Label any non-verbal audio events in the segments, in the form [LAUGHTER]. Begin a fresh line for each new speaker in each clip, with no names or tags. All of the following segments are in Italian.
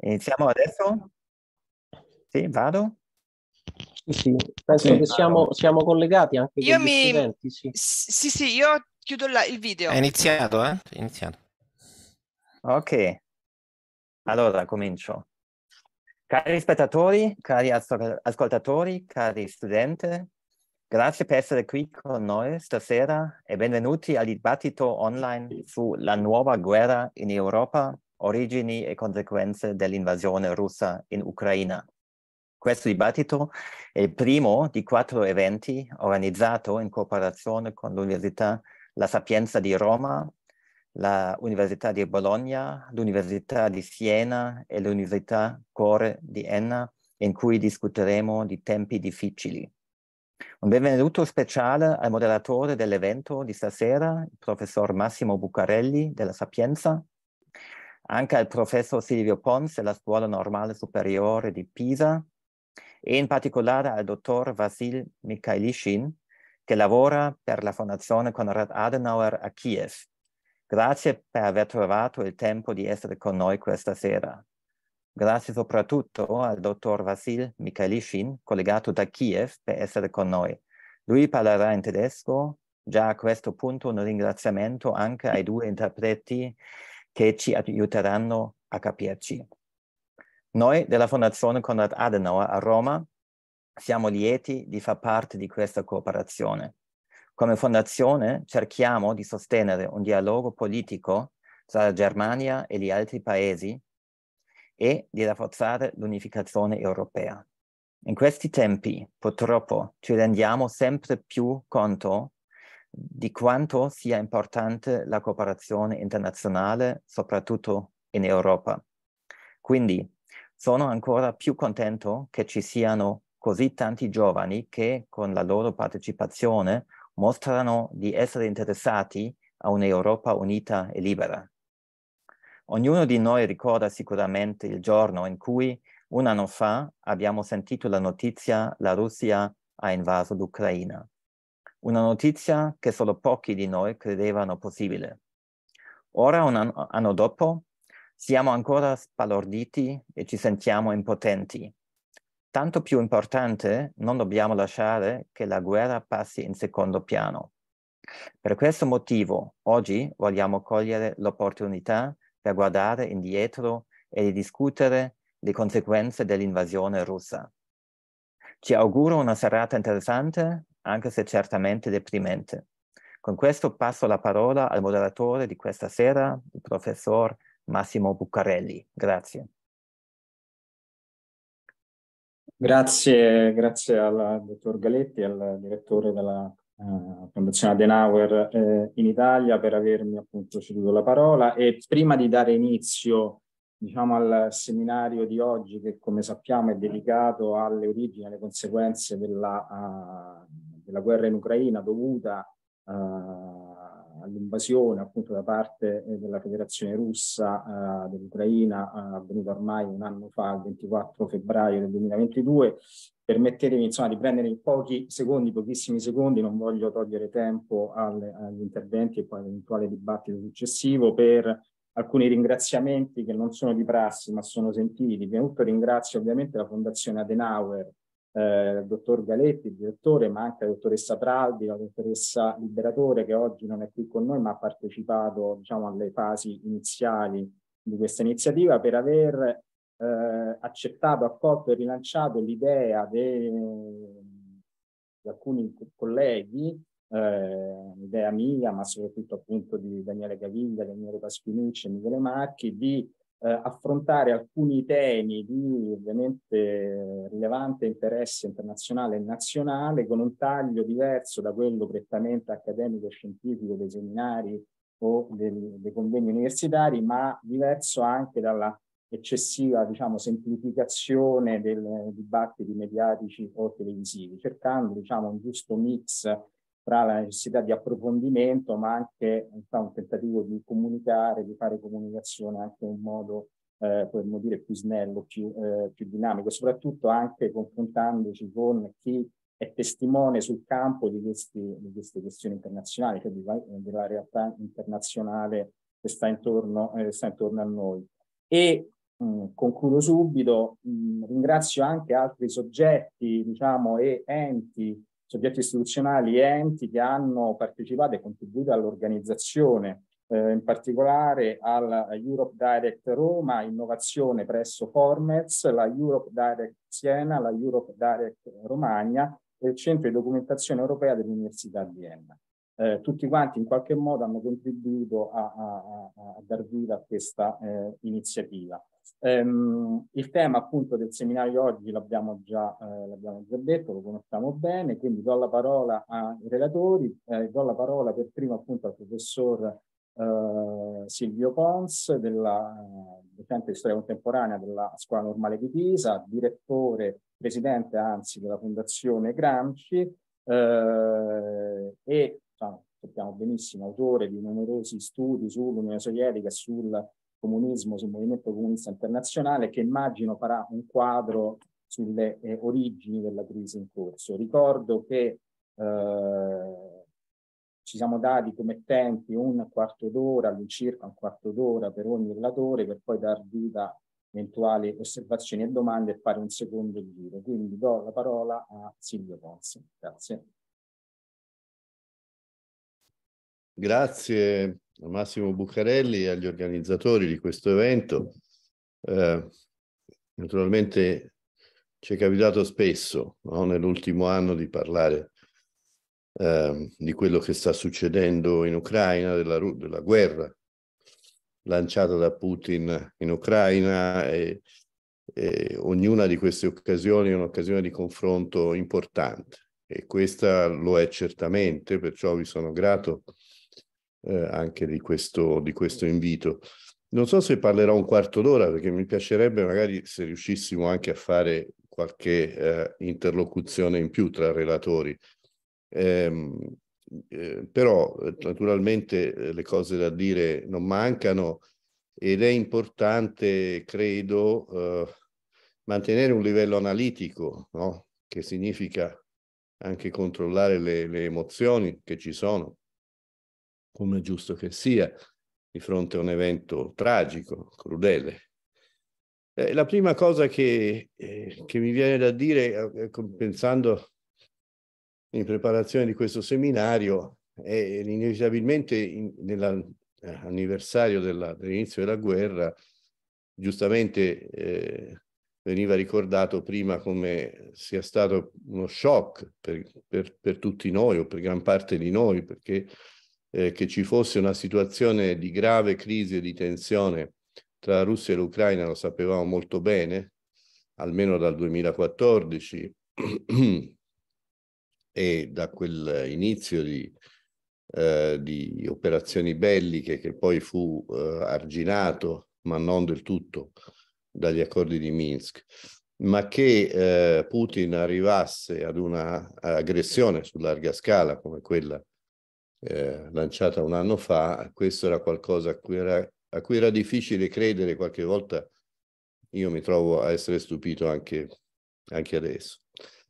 Iniziamo
adesso?
Sì, vado? Sì, penso sì, che siamo, siamo, collegati anche io mi... studenti. Sì. sì,
sì, io chiudo la, il video. È iniziato,
eh? È iniziato. Ok, allora comincio. Cari spettatori, cari ascoltatori, cari studenti, grazie per essere qui con noi stasera e benvenuti al dibattito online sulla nuova guerra in Europa origini e conseguenze dell'invasione russa in Ucraina. Questo dibattito è il primo di quattro eventi organizzato in cooperazione con l'Università La Sapienza di Roma, l'Università di Bologna, l'Università di Siena e l'Università Core di Enna, in cui discuteremo di tempi difficili. Un benvenuto speciale al moderatore dell'evento di stasera, il professor Massimo Bucarelli della Sapienza, anche al professor Silvio Pons della Scuola Normale Superiore di Pisa e in particolare al dottor Vasil Mikhailishin che lavora per la Fondazione Konrad Adenauer a Kiev. Grazie per aver trovato il tempo di essere con noi questa sera. Grazie soprattutto al dottor Vasil Mikhailishin, collegato da Kiev, per essere con noi. Lui parlerà in tedesco. Già a questo punto un ringraziamento anche ai due interpreti che ci aiuteranno a capirci. Noi della Fondazione Konrad Adenauer a Roma siamo lieti di far parte di questa cooperazione. Come fondazione cerchiamo di sostenere un dialogo politico tra la Germania e gli altri paesi e di rafforzare l'unificazione europea. In questi tempi, purtroppo, ci rendiamo sempre più conto di quanto sia importante la cooperazione internazionale, soprattutto in Europa. Quindi sono ancora più contento che ci siano così tanti giovani che con la loro partecipazione mostrano di essere interessati a un'Europa unita e libera. Ognuno di noi ricorda sicuramente il giorno in cui un anno fa abbiamo sentito la notizia la Russia ha invaso l'Ucraina una notizia che solo pochi di noi credevano possibile. Ora, un anno, anno dopo, siamo ancora spalorditi e ci sentiamo impotenti. Tanto più importante, non dobbiamo lasciare che la guerra passi in secondo piano. Per questo motivo, oggi vogliamo cogliere l'opportunità per guardare indietro e discutere le conseguenze dell'invasione russa. Ci auguro una serata interessante anche se certamente deprimente. Con questo passo la parola al moderatore di questa sera, il professor Massimo Buccarelli. Grazie.
Grazie, grazie al
dottor Galetti, al direttore della eh, Fondazione Adenauer eh, in Italia per avermi appunto ceduto la parola e prima di dare inizio diciamo, al seminario di oggi che come sappiamo è dedicato alle origini e alle conseguenze della uh, della guerra in Ucraina dovuta uh, all'invasione appunto da parte eh, della Federazione Russa uh, dell'Ucraina avvenuta ormai un anno fa, il 24 febbraio del 2022. Permettetemi insomma di prendere in pochi secondi, pochissimi secondi, non voglio togliere tempo alle, agli interventi e poi all'eventuale dibattito successivo per alcuni ringraziamenti che non sono di prassi ma sono sentiti. Prima di tutto ringrazio ovviamente la Fondazione Adenauer eh, il dottor Galetti, il direttore, ma anche la dottoressa Traldi, la dottoressa Liberatore che oggi non è qui con noi ma ha partecipato diciamo, alle fasi iniziali di questa iniziativa per aver eh, accettato, accolto e rilanciato l'idea di alcuni colleghi, eh, idea mia ma soprattutto appunto di Daniele Gaviglia, Daniele Pasquinucci e Michele Marchi, di eh, affrontare alcuni temi di ovviamente rilevante interesse internazionale e nazionale con un taglio diverso da quello prettamente accademico-scientifico e dei seminari o dei, dei convegni universitari, ma diverso anche dalla eccessiva diciamo, semplificazione dei dibattiti mediatici o televisivi, cercando diciamo, un giusto mix tra la necessità di approfondimento, ma anche fa, un tentativo di comunicare, di fare comunicazione anche in un modo, eh, potremmo dire, più snello, più, eh, più dinamico, soprattutto anche confrontandoci con chi è testimone sul campo di, questi, di queste questioni internazionali, cioè di, della realtà internazionale che sta intorno, eh, sta intorno a noi. E mh, mm, concludo subito, mh, mm, ringrazio anche altri soggetti diciamo, e enti soggetti istituzionali e enti che hanno partecipato e contribuito all'organizzazione, eh, in particolare alla Europe Direct Roma, innovazione presso Formez, la Europe Direct Siena, la Europe Direct Romagna e il Centro di Documentazione Europea dell'Università di Vienna. Eh, tutti quanti in qualche modo hanno contribuito a, a, a, a dar vita a questa eh, iniziativa. Ehm, il tema appunto del seminario oggi l'abbiamo già, eh, già, detto, lo conosciamo bene, quindi do la parola ai relatori, eh, do la parola per primo appunto al professor eh, Silvio Pons, della, docente di storia contemporanea della Scuola Normale di Pisa, direttore, presidente anzi della Fondazione Gramsci eh, e sappiamo benissimo, autore di numerosi studi sull'Unione Sovietica e sul comunismo sul movimento comunista internazionale che immagino farà un quadro sulle eh, origini della crisi in corso. Ricordo che eh, ci siamo dati come tempi un quarto d'ora, all'incirca un quarto d'ora per ogni relatore per poi dar vita
eventuali osservazioni e domande e fare un secondo giro. Quindi do la parola a Silvio Ponzi. Grazie.
Grazie a Massimo Bucarelli e agli organizzatori di questo evento. Eh, naturalmente ci è capitato spesso no, nell'ultimo anno di parlare eh, di quello che sta succedendo in Ucraina, della, della guerra lanciata da Putin in Ucraina e, e ognuna di queste occasioni è un'occasione di confronto importante e questa lo è certamente, perciò vi sono grato eh, anche di questo, di questo invito. Non so se parlerò un quarto d'ora perché mi piacerebbe magari se riuscissimo anche a fare qualche eh, interlocuzione in più tra relatori. Eh, eh, però eh, naturalmente eh, le cose da dire non mancano ed è importante, credo, eh, mantenere un livello analitico, no? che significa anche controllare le, le emozioni che ci sono, come è giusto che sia, di fronte a un evento tragico, crudele. Eh, la prima cosa che, eh, che, mi viene da dire, eh, eh pensando in preparazione di questo seminario, è inevitabilmente nell'anniversario eh, dell'inizio della guerra, giustamente eh, veniva ricordato prima come sia stato uno shock per, per, per, tutti noi o per gran parte di noi, perché eh, che ci fosse una situazione di grave crisi e di tensione tra Russia e l'Ucraina lo sapevamo molto bene, almeno dal 2014 [CLEARS THROAT] e da quell'inizio di, eh, di operazioni belliche che poi fu eh, arginato, ma non del tutto, dagli accordi di Minsk, ma che eh, Putin arrivasse ad una aggressione su larga scala come quella eh, lanciata un anno fa, questo era qualcosa a cui era, a cui era difficile credere qualche volta. Io mi trovo a essere stupito anche, anche adesso.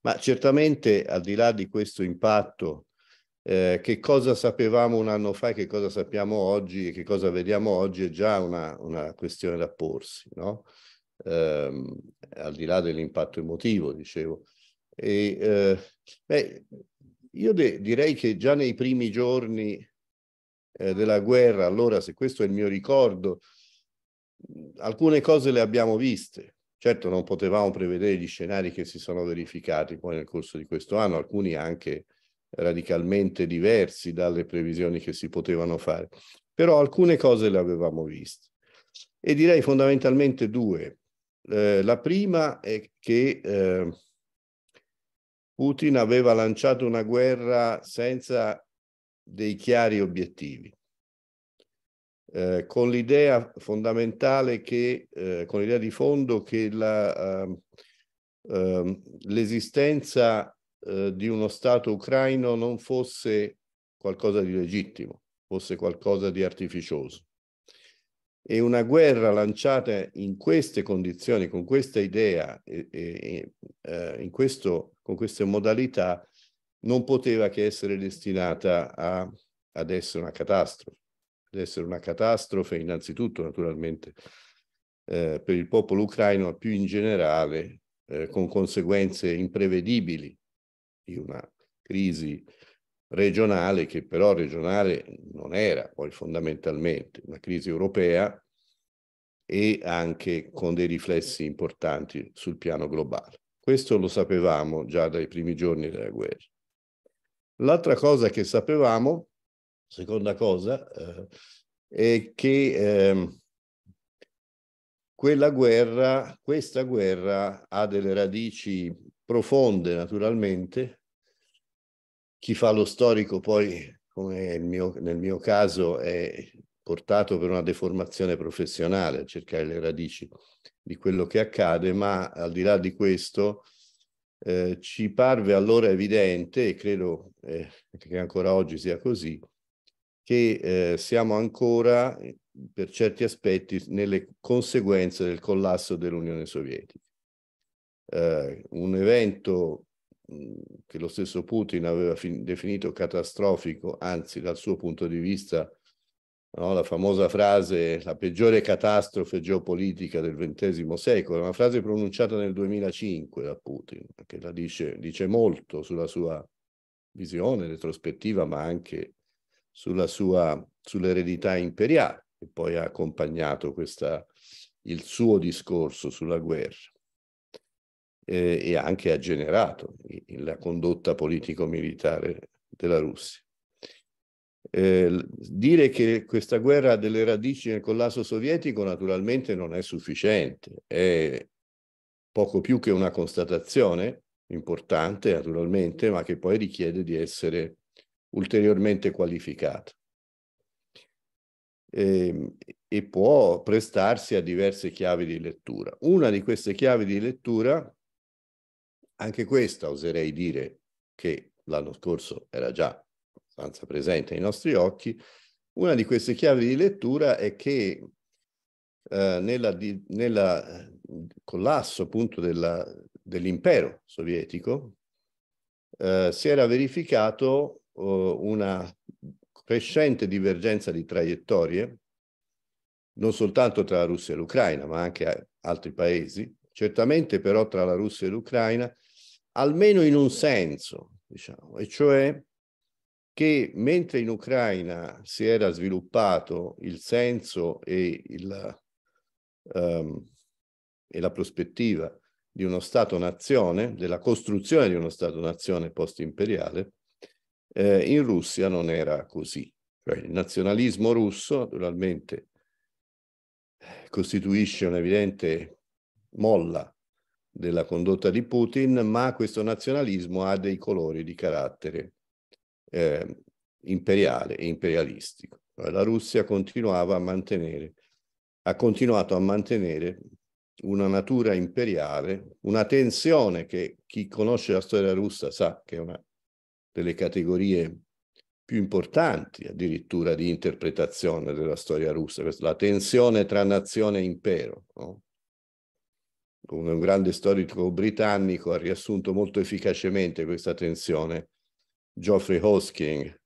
Ma certamente al di là di questo impatto eh, che cosa sapevamo un anno fa e che cosa sappiamo oggi e che cosa vediamo oggi è già una, una questione da porsi, no? eh, al di là dell'impatto emotivo, dicevo. E, eh, beh, io de- direi che già nei primi giorni eh, della guerra, allora se questo è il mio ricordo, alcune cose le abbiamo viste. Certo non potevamo prevedere gli scenari che si sono verificati poi nel corso di questo anno, alcuni anche radicalmente diversi dalle previsioni che si potevano fare, però alcune cose le avevamo viste. E direi fondamentalmente due. Eh, la prima è che eh, Putin aveva lanciato una guerra senza dei chiari obiettivi, eh, con l'idea fondamentale che, eh, con l'idea di fondo che la, ehm, ehm, eh, l'esistenza di uno Stato ucraino non fosse qualcosa di legittimo, fosse qualcosa di artificioso. E una guerra lanciata in queste condizioni, con questa idea, e, e, eh, questo, con queste modalità, non poteva che essere destinata a, ad essere una catastrofe. Ad essere una catastrofe innanzitutto, naturalmente, eh, per il popolo ucraino, ma più in generale, eh, con conseguenze imprevedibili di una crisi regionale, che però regionale non era poi fondamentalmente, una crisi europea e anche con dei riflessi importanti sul piano globale. Questo lo sapevamo già dai primi giorni della guerra. L'altra cosa che sapevamo, seconda cosa, eh, è che eh, quella guerra, questa guerra ha delle radici profonde naturalmente, chi fa lo storico poi, come mio, nel mio caso, è portato per una deformazione professionale a cercare le radici di quello che accade, ma al di là di questo eh, ci parve allora evidente, e credo eh, che ancora oggi sia così, che eh, siamo ancora per certi aspetti nelle conseguenze del collasso dell'Unione Sovietica. Eh, un evento che lo stesso Putin aveva definito catastrofico, anzi dal suo punto di vista no, la famosa frase la peggiore catastrofe geopolitica del XX secolo, una frase pronunciata nel 2005 da Putin, che la dice, dice molto sulla sua visione retrospettiva, ma anche sua, sull'eredità imperiale che poi ha accompagnato questa, il suo discorso sulla guerra eh, e anche ha generato la condotta politico-militare della Russia. Eh, dire che questa guerra ha delle radici nel collasso sovietico naturalmente non è sufficiente, è poco più che una constatazione importante naturalmente, ma che poi richiede di essere ulteriormente qualificata. E, ehm, e può prestarsi a diverse chiavi di lettura. Una di queste chiavi di lettura anche questa oserei dire che l'anno scorso era già abbastanza presente ai nostri occhi. Una di queste chiavi di lettura è che eh, nella, eh, collasso appunto della, dell'impero sovietico eh, si era verificato eh, una crescente divergenza di traiettorie non soltanto tra la Russia e l'Ucraina ma anche altri paesi certamente però tra la Russia e l'Ucraina almeno in un senso, diciamo, e cioè che mentre in Ucraina si era sviluppato il senso e, il, um, e la prospettiva di uno Stato-nazione, della costruzione di uno Stato-nazione post-imperiale, eh, in Russia non era così. Cioè, il nazionalismo russo naturalmente costituisce un'evidente molla della condotta di Putin, ma questo nazionalismo ha dei colori di carattere eh, imperiale e imperialistico. La Russia continuava a mantenere, ha continuato a mantenere una natura imperiale, una tensione che chi conosce la storia russa sa che è una delle categorie più importanti addirittura di interpretazione della storia russa, la tensione tra nazione e impero. No? un grande storico britannico, ha riassunto molto efficacemente questa tensione, Geoffrey Hosking,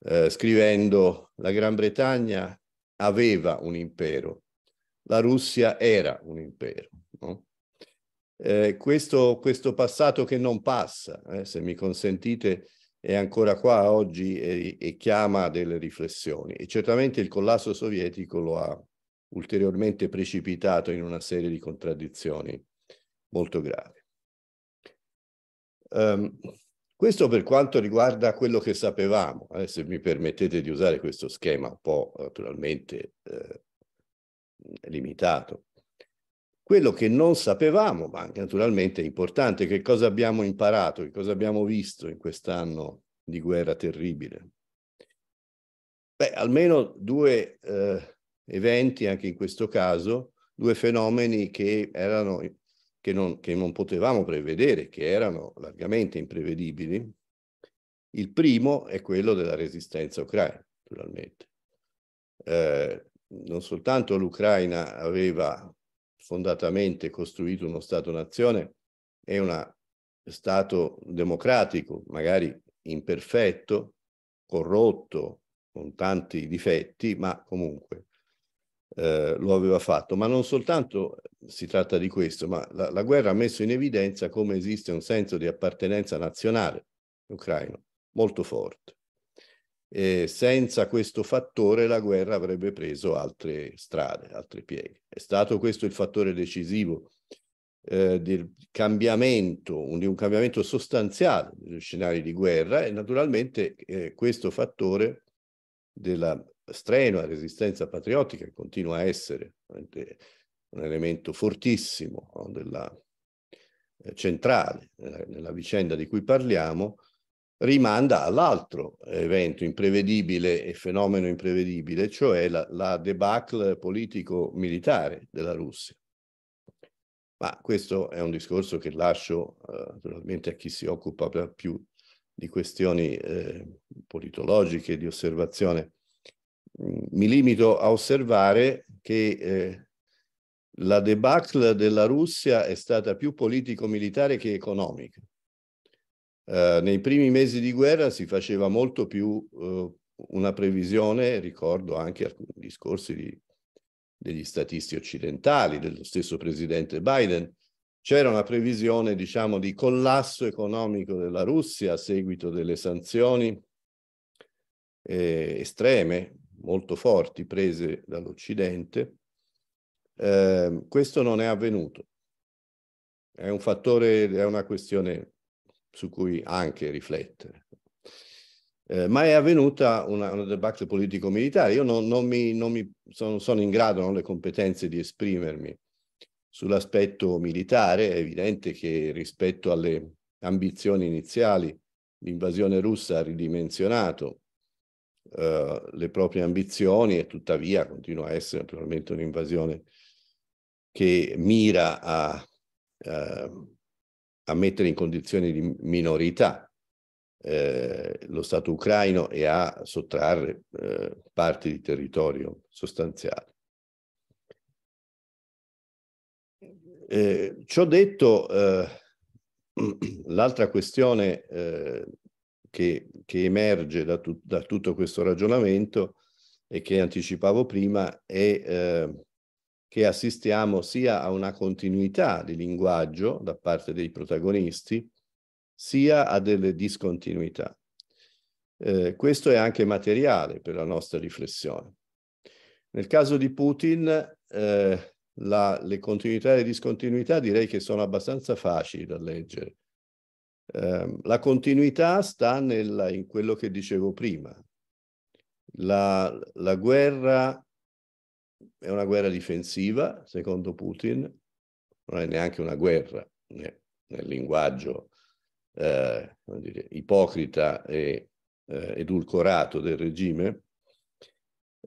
eh, scrivendo la Gran Bretagna aveva un impero, la Russia era un impero. No? Eh, questo, questo, passato che non passa, eh, se mi consentite, è ancora qua oggi e, e chiama delle riflessioni e certamente il collasso sovietico lo ha ulteriormente precipitato in una serie di contraddizioni molto gravi. Um, questo per quanto riguarda quello che sapevamo, eh, se mi permettete di usare questo schema un po' naturalmente eh, limitato. Quello che non sapevamo, ma anche naturalmente è importante, che cosa abbiamo imparato, che cosa abbiamo visto in quest'anno di guerra terribile. Beh, almeno due eh, eventi, anche in questo caso, due fenomeni che, erano, che, non, che non potevamo prevedere, che erano largamente imprevedibili. Il primo è quello della resistenza ucraina, naturalmente. Eh, non soltanto l'Ucraina aveva fondatamente costruito uno Stato-nazione e uno Stato democratico, magari imperfetto, corrotto, con tanti difetti, ma comunque eh, lo aveva fatto, ma non soltanto si tratta di questo, ma la, la, guerra ha messo in evidenza come esiste un senso di appartenenza nazionale ucraino molto forte. E senza questo fattore la guerra avrebbe preso altre strade, altre pieghe. È stato questo il fattore decisivo eh, del cambiamento, un, di un cambiamento sostanziale degli scenari di guerra e naturalmente eh, questo fattore della strenua resistenza patriottica che continua a essere un elemento fortissimo no, della, eh, centrale eh, nella vicenda di cui parliamo, rimanda all'altro evento imprevedibile e fenomeno imprevedibile, cioè la, la debacle politico-militare della Russia. Ma questo è un discorso che lascio eh, naturalmente a chi si occupa più di questioni eh, politologiche, di osservazione mi limito a osservare che eh, la debacle della Russia è stata più politico-militare che economica. Eh, nei primi mesi di guerra si faceva molto più eh, una previsione, ricordo anche alcuni discorsi di, degli statisti occidentali, dello stesso presidente Biden, c'era una previsione, diciamo, di collasso economico della Russia a seguito delle sanzioni eh, estreme molto forti prese dall'Occidente, eh, questo non è avvenuto. È un fattore, è una questione su cui anche riflettere. Eh, ma è avvenuta una, una debacle politico-militare. Io non, non, mi, non mi sono, sono, in grado, non ho le competenze di esprimermi sull'aspetto militare. È evidente che rispetto alle ambizioni iniziali l'invasione russa ha ridimensionato eh, le proprie ambizioni e tuttavia continua a essere naturalmente un'invasione che mira a, eh, a, mettere in condizioni di minorità eh, lo Stato ucraino e a sottrarre eh, parti di territorio sostanziale. Eh, ciò detto, eh, [CLEARS THROAT] l'altra questione eh, che, che emerge da, tu, da, tutto questo ragionamento e che anticipavo prima è eh, che assistiamo sia a una continuità di linguaggio da parte dei protagonisti, sia a delle discontinuità. Eh, questo è anche materiale per la nostra riflessione. Nel caso di Putin, eh, la, le continuità e le discontinuità direi che sono abbastanza facili da leggere. Ehm, la continuità sta nel, in quello che dicevo prima. La, la guerra è una guerra difensiva, secondo Putin, non è neanche una guerra, né, nel linguaggio eh, dire, ipocrita e eh, edulcorato del regime.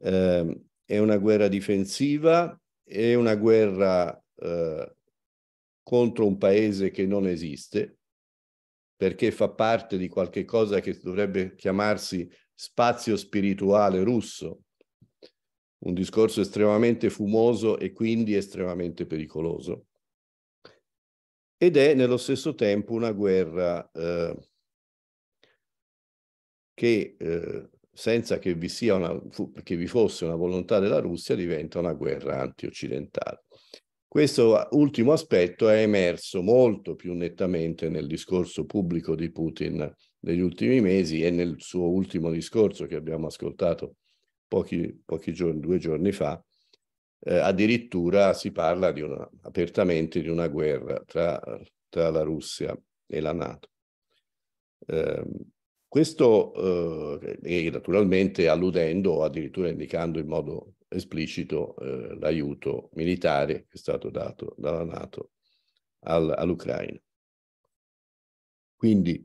Eh, è una guerra difensiva, è una guerra eh, contro un paese che non esiste, perché fa parte di qualche cosa che dovrebbe chiamarsi spazio spirituale russo, un discorso estremamente fumoso e quindi estremamente pericoloso. Ed è nello stesso tempo una guerra eh, che eh, senza che vi, una, che vi fosse una volontà della Russia diventa una guerra antioccidentale. Questo ultimo aspetto è emerso molto più nettamente nel discorso pubblico di Putin negli ultimi mesi e nel suo ultimo discorso che abbiamo ascoltato pochi, pochi giorni, due giorni fa, eh, addirittura si parla di una, apertamente di una guerra tra, tra, la Russia e la Nato. Eh, questo, eh, naturalmente alludendo o addirittura indicando in modo esplicito eh, l'aiuto militare che è stato dato dalla Nato al, all'Ucraina. Quindi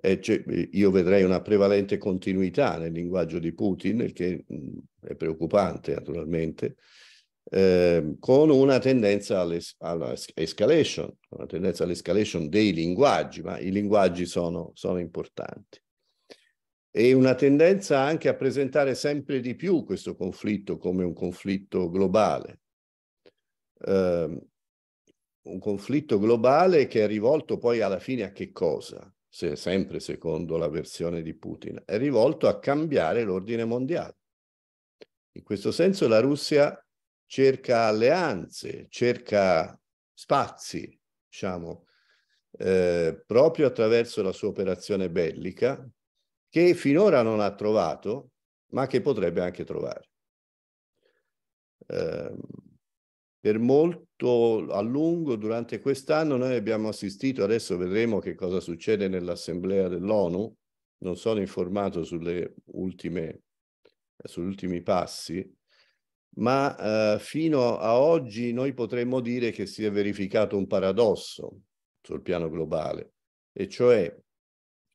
eh, cioè, io vedrei una prevalente continuità nel linguaggio di Putin, che mh, mm, è preoccupante naturalmente, eh, con una tendenza all'escalation, una tendenza all'escalation dei linguaggi, ma i linguaggi sono, sono importanti e una tendenza anche a presentare sempre di più questo conflitto come un conflitto globale. Eh, un conflitto globale che è rivolto poi alla fine a che cosa? Se sempre secondo la versione di Putin, è rivolto a cambiare l'ordine mondiale. In questo senso la Russia cerca alleanze, cerca spazi, diciamo, eh, proprio attraverso la sua operazione bellica, che finora non ha trovato, ma che potrebbe anche trovare. Eh, per molto a lungo durante quest'anno noi abbiamo assistito, adesso vedremo che cosa succede nell'assemblea dell'ONU, non sono informato sulle ultime, sugli ultimi passi, ma eh, fino a oggi noi potremmo dire che si è verificato un paradosso sul piano globale, e cioè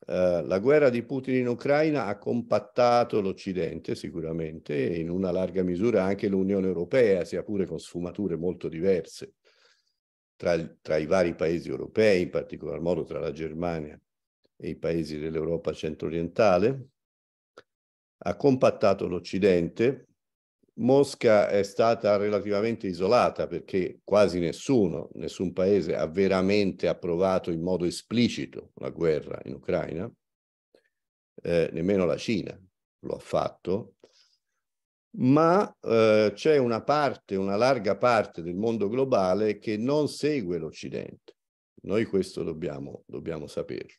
eh, la guerra di Putin in Ucraina ha compattato l'Occidente sicuramente e in una larga misura anche l'Unione Europea, sia pure con sfumature molto diverse tra, tra i vari paesi europei, in particolar modo tra la Germania e i paesi dell'Europa centro-orientale. Ha compattato l'Occidente Mosca è stata relativamente isolata perché quasi nessuno, nessun paese ha veramente approvato in modo esplicito la guerra in Ucraina, eh, nemmeno la Cina lo ha fatto, ma eh, c'è una parte, una larga parte del mondo globale che non segue l'Occidente. Noi questo dobbiamo, dobbiamo saperlo.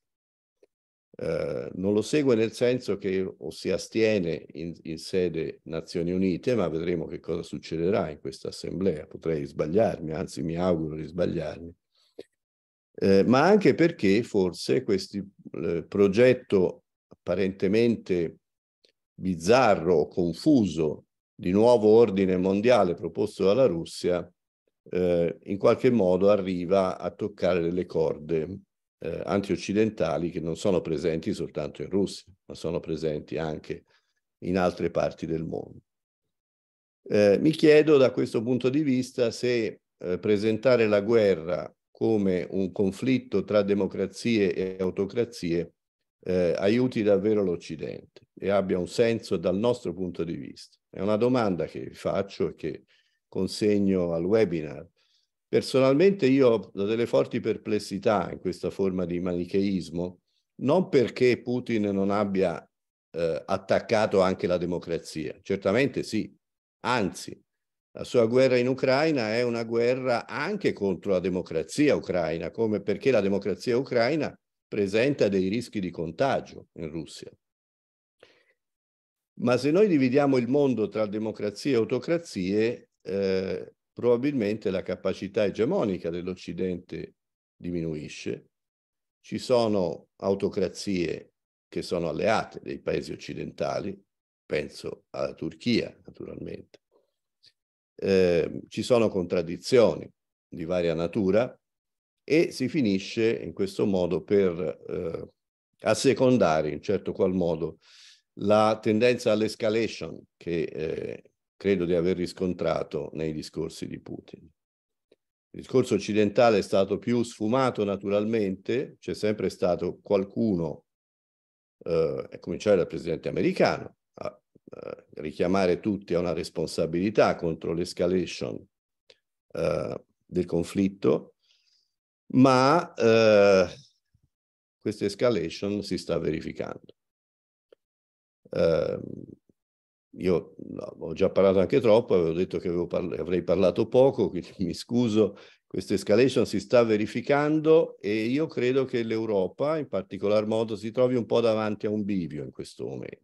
Eh, non lo segue nel senso che o si astiene in, in, sede Nazioni Unite, ma vedremo che cosa succederà in questa assemblea. Potrei sbagliarmi, anzi mi auguro di sbagliarmi. Eh, ma anche perché forse questo eh, progetto apparentemente bizzarro o confuso di nuovo ordine mondiale proposto dalla Russia eh, in qualche modo arriva a toccare delle corde eh, antioccidentali che non sono presenti soltanto in Russia, ma sono presenti anche in altre parti del mondo. Eh, mi chiedo da questo punto di vista se eh, presentare la guerra come un conflitto tra democrazie e autocrazie eh, aiuti davvero l'Occidente e abbia un senso dal nostro punto di vista. È una domanda che faccio e che consegno al webinar Personalmente io ho delle forti perplessità in questa forma di manicheismo, non perché Putin non abbia eh, attaccato anche la democrazia, certamente sì, anzi, la sua guerra in Ucraina è una guerra anche contro la democrazia ucraina, come perché la democrazia ucraina presenta dei rischi di contagio in Russia. Ma se noi dividiamo il mondo tra democrazie e autocrazie, eh, probabilmente la capacità egemonica dell'Occidente diminuisce, ci sono autocrazie che sono alleate dei paesi occidentali, penso alla Turchia naturalmente, eh, ci sono contraddizioni di varia natura e si finisce in questo modo per eh, assecondare in certo qual modo la tendenza all'escalation che eh, credo di aver riscontrato nei discorsi di Putin. Il discorso occidentale è stato più sfumato naturalmente, c'è sempre stato qualcuno, eh, a cominciare dal presidente americano, a, a eh, richiamare tutti a una responsabilità contro l'escalation eh, del conflitto, ma eh, questa escalation si sta verificando. Uh, io ho già parlato anche troppo, avevo detto che avevo parla avrei parlato poco, [LAUGHS] quindi mi scuso, questa escalation si sta verificando e io credo che l'Europa in particolar modo si trovi un po' davanti a un bivio in questo momento.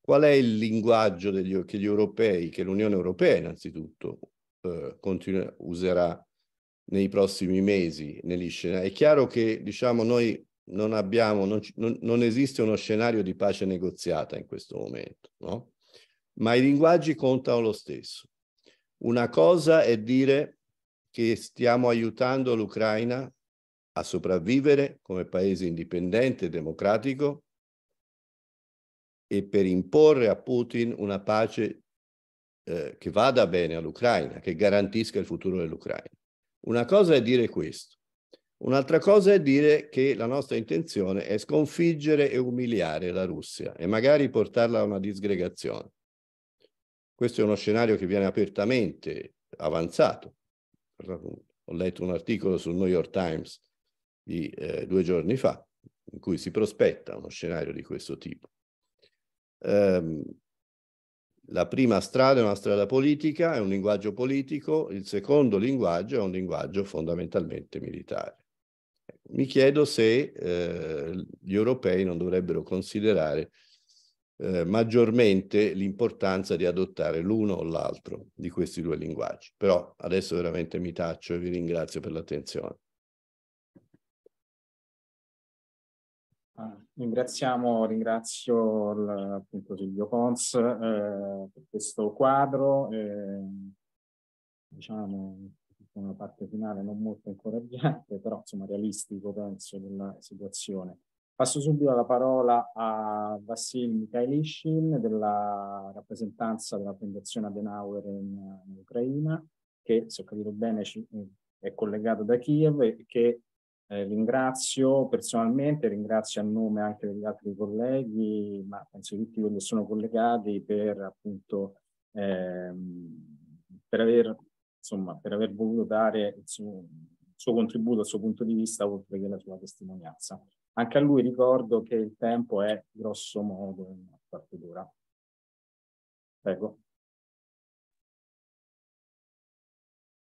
Qual è il linguaggio degli, che gli europei, che l'Unione Europea innanzitutto eh, userà nei prossimi mesi negli scenari? È chiaro che diciamo, noi non, abbiamo, non, non, esiste uno scenario di pace negoziata in questo momento, no? ma i linguaggi contano lo stesso. Una cosa è dire che stiamo aiutando l'Ucraina a sopravvivere come paese indipendente, e democratico, e per imporre a Putin una pace eh, che vada bene all'Ucraina, che garantisca il futuro dell'Ucraina. Una cosa è dire questo, Un'altra cosa è dire che la nostra intenzione è sconfiggere e umiliare la Russia e magari portarla a una disgregazione. Questo è uno scenario che viene apertamente avanzato. Ho letto un articolo sul New York Times di eh, due giorni fa in cui si prospetta uno scenario di questo tipo. Um, la prima strada è una strada politica, è un linguaggio politico, il secondo linguaggio è un linguaggio fondamentalmente militare mi chiedo se eh, gli europei non dovrebbero considerare eh, maggiormente l'importanza di adottare l'uno o l'altro di questi due linguaggi. Però adesso veramente mi taccio e vi ringrazio per l'attenzione.
Ah, ringraziamo, ringrazio il, appunto Silvio Pons eh, per questo
quadro, eh, diciamo, una parte finale non molto incoraggiante, [LAUGHS] però insomma realistico penso della situazione. Passo subito la parola a Vassil Mikhailishin della rappresentanza della Fondazione Adenauer in, in Ucraina, che se ho capito bene ci, eh, è collegato da Kiev e che eh, ringrazio personalmente, ringrazio a nome anche degli altri colleghi, ma penso di tutti quelli che sono collegati per appunto ehm, per aver insomma, per aver voluto dare il suo, il suo contributo, il suo punto di vista, oltre che la sua testimonianza. Anche a lui ricordo che il
tempo è grosso modo parte dura. Prego.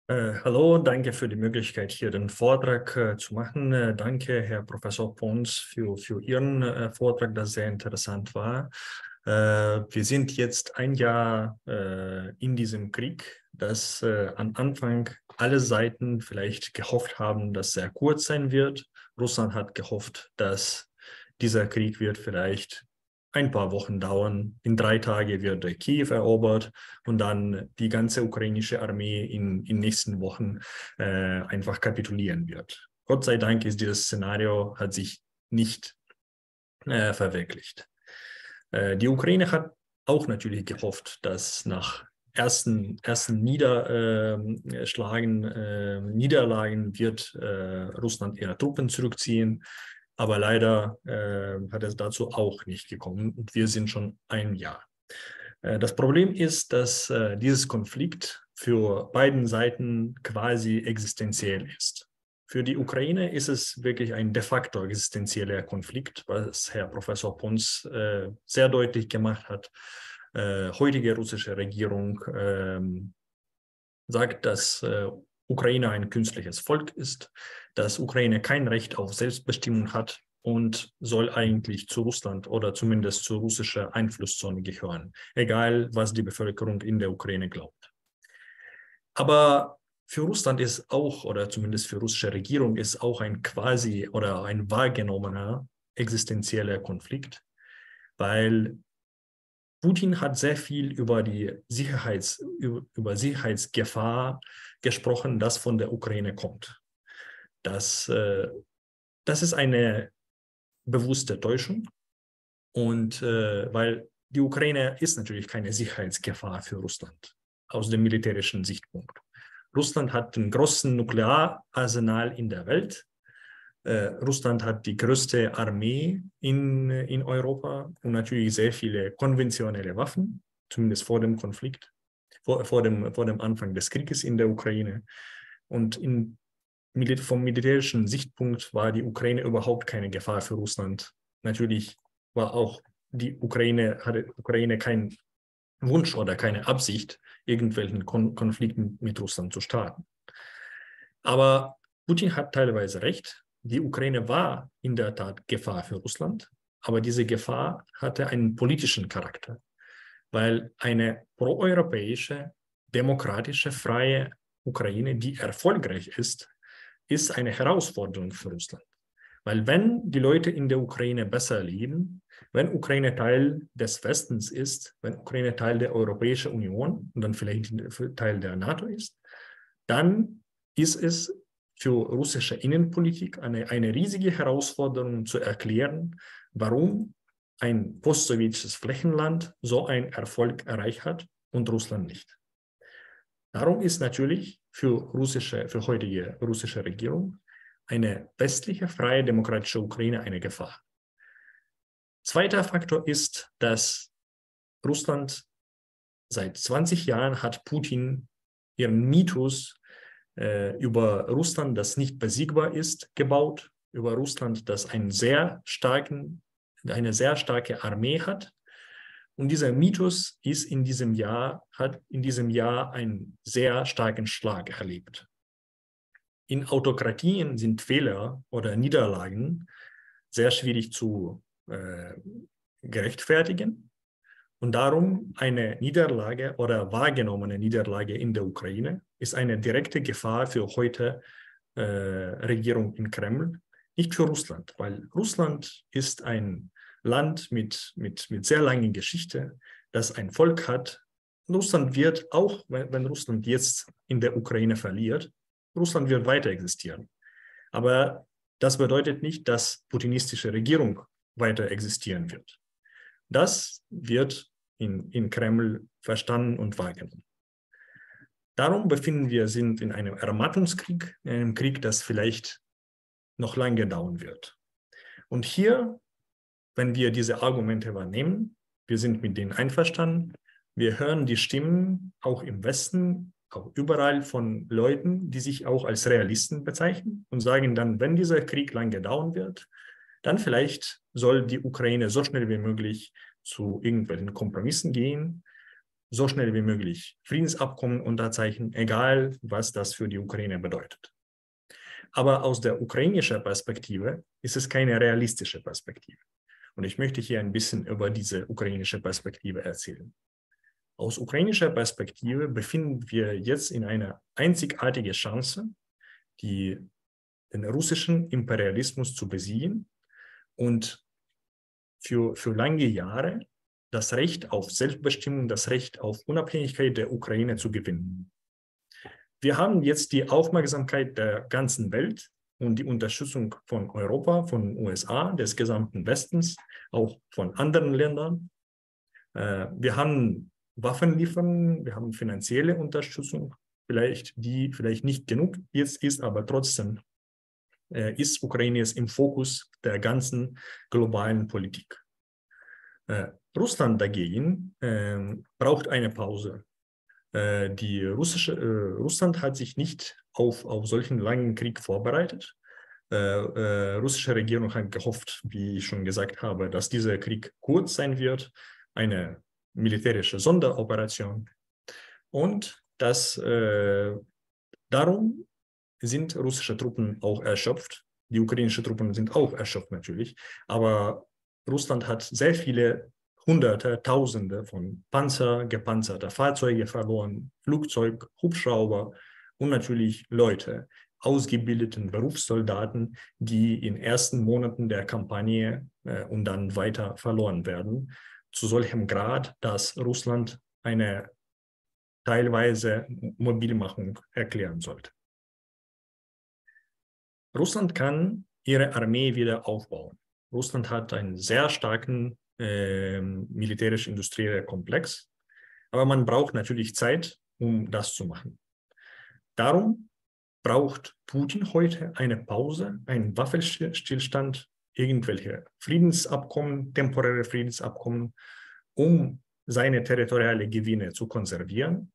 Äh, hallo, danke für die Möglichkeit, hier den Vortrag äh, zu machen. Äh, danke, Herr Professor Pons, für, für Ihren äh, Vortrag, der sehr interessant war. Äh, wir sind jetzt ein Jahr äh, in diesem Krieg, dass äh, am Anfang alle Seiten vielleicht gehofft haben, dass sehr kurz sein wird. Russland hat gehofft, dass dieser Krieg wird vielleicht ein paar Wochen dauern. In drei Tagen wird Kiew erobert und dann die ganze ukrainische Armee in den nächsten Wochen äh, einfach kapitulieren wird. Gott sei Dank ist dieses Szenario hat sich nicht äh, verwirklicht. Äh, die Ukraine hat auch natürlich gehofft, dass nach ersten, ersten Niederschlagen, ähm, ähm, Niederlagen wird äh, Russland ihre Truppen zurückziehen. Aber leider ähm, hat es dazu auch nicht gekommen. Und wir sind schon ein Jahr. Äh, das Problem ist, dass dieses Konflikt für beiden Seiten quasi existenziell ist. Für die Ukraine ist es wirklich ein de facto existenzieller Konflikt, was Herr Professor Pons äh, sehr deutlich gemacht hat. Äh, heutige russische Regierung äh, sagt, dass äh, Ukraine ein künstliches Volk ist, dass Ukraine kein Recht auf Selbstbestimmung hat und soll eigentlich zu Russland oder zumindest zur russischen Einflusszone gehören, egal was die Bevölkerung in der Ukraine glaubt. Aber für Russland ist auch, oder zumindest für russische Regierung, ist auch ein quasi oder ein wahrgenommener existenzieller Konflikt, weil Putin hat sehr viel über die Sicherheits, über, Sicherheitsgefahr gesprochen, das von der Ukraine kommt. Das, äh, das ist eine bewusste Täuschung. Und äh, weil die Ukraine ist natürlich keine Sicherheitsgefahr für Russland aus dem militärischen Sichtpunkt. Russland hat den größten Nukleararsenal in der Welt. Äh, Russland hat die größte Armee in, in Europa und natürlich sehr viele konventionelle Waffen, zumindest vor dem Konflikt, vor, vor, dem, vor dem Anfang des Krieges in der Ukraine. Und in, vom militärischen Sichtpunkt war die Ukraine überhaupt keine Gefahr für Russland. Natürlich war auch die Ukraine, hatte Ukraine keinen Wunsch oder keine Absicht, irgendwelchen Kon Konflikten mit Russland zu starten. Aber Putin hat teilweise recht. Die Ukraine war in der Tat Gefahr für Russland, aber diese Gefahr hatte einen politischen Charakter, weil eine proeuropäische, demokratische, freie Ukraine, die erfolgreich ist, ist eine Herausforderung für Russland. Weil wenn die Leute in der Ukraine besser leben, wenn Ukraine Teil des Westens ist, wenn Ukraine Teil der Europäischen Union und dann vielleicht Teil der NATO ist, dann ist es für russische Innenpolitik eine, eine riesige Herausforderung zu erklären, warum ein postsowjetisches Flächenland so einen Erfolg erreicht hat und Russland nicht. Darum ist natürlich für russische, für heutige russische Regierung eine westliche freie demokratische Ukraine eine Gefahr. Zweiter Faktor ist, dass Russland seit 20 Jahren hat Putin ihren Mythos äh, über Russland, das nicht besiegbar ist, gebaut, über Russland, das einen sehr starken, eine sehr starke Armee hat. Und dieser Mythos ist in diesem Jahr, hat in diesem Jahr einen sehr starken Schlag erlebt. In Autokratien sind Fehler oder Niederlagen sehr schwierig zu äh, gerechtfertigen und darum eine Niederlage oder wahrgenommene Niederlage in der Ukraine ist eine direkte Gefahr für heute äh, Regierung in Kreml, nicht für Russland, weil Russland ist ein Land mit, mit, mit sehr langen Geschichte, das ein Volk hat. Russland wird, auch wenn, wenn Russland jetzt in der Ukraine verliert, Russland wird weiter existieren. Aber das bedeutet nicht, dass putinistische Regierung weiter existieren wird. Das wird in, in Kreml verstanden und wahrgenommen. Darum befinden wir sind in einem Ermattungskrieg, in einem Krieg, das vielleicht noch lange dauern wird. Und hier, wenn wir diese Argumente wahrnehmen, wir sind mit denen einverstanden, wir hören die Stimmen auch im Westen, auch überall von Leuten, die sich auch als Realisten bezeichnen und sagen dann, wenn dieser Krieg lange dauern wird, dann vielleicht soll die Ukraine so schnell wie möglich zu irgendwelchen Kompromissen gehen, so schnell wie möglich Friedensabkommen unterzeichnen, egal was das für die Ukraine bedeutet. Aber aus der ukrainischen Perspektive ist es keine realistische Perspektive. Und ich möchte hier ein bisschen über diese ukrainische Perspektive erzählen. Aus ukrainischer Perspektive befinden wir jetzt in einer einzigartigen Chance, die, den russischen Imperialismus zu besiegen und für, für lange Jahre das Recht auf Selbstbestimmung, das Recht auf Unabhängigkeit der Ukraine zu gewinnen. Wir haben jetzt die Aufmerksamkeit der ganzen Welt und die Unterstützung von Europa, von USA, des gesamten Westens, auch von anderen Ländern. Äh, wir haben Waffenlieferungen, wir haben finanzielle Unterstützung, vielleicht die vielleicht nicht genug jetzt ist, aber trotzdem äh, ist Ukraine jetzt im Fokus der ganzen globalen Politik. Äh, Russland dagegen ähm, braucht eine Pause. Äh, die russische, Russland hat sich nicht auf, auf solchen langen Krieg vorbereitet. Äh, russische Regierung hat gehofft, wie ich schon gesagt habe, dass dieser Krieg kurz sein wird, eine militärische Sonderoperation. Und dass äh, darum sind russische Truppen auch erschöpft. Die ukrainischen Truppen sind auch erschöpft natürlich. Aber Russland hat sehr viele Hunderte, Tausende von Panzer, gepanzerter Fahrzeuge verloren, Flugzeug, Hubschrauber und natürlich Leute, ausgebildeten Berufssoldaten, die in ersten Monaten der Kampagne äh, und dann weiter verloren werden. Zu solchem Grad, dass Russland eine teilweise Mobilmachung erklären sollte. Russland kann ihre Armee wieder aufbauen. Russland hat einen sehr starken äh, militärisch-industriellen Komplex, aber man braucht natürlich Zeit, um das zu machen. Darum braucht Putin heute eine Pause, einen Waffenstillstand, irgendwelche Friedensabkommen, temporäre Friedensabkommen, um seine territoriale Gewinne zu konservieren,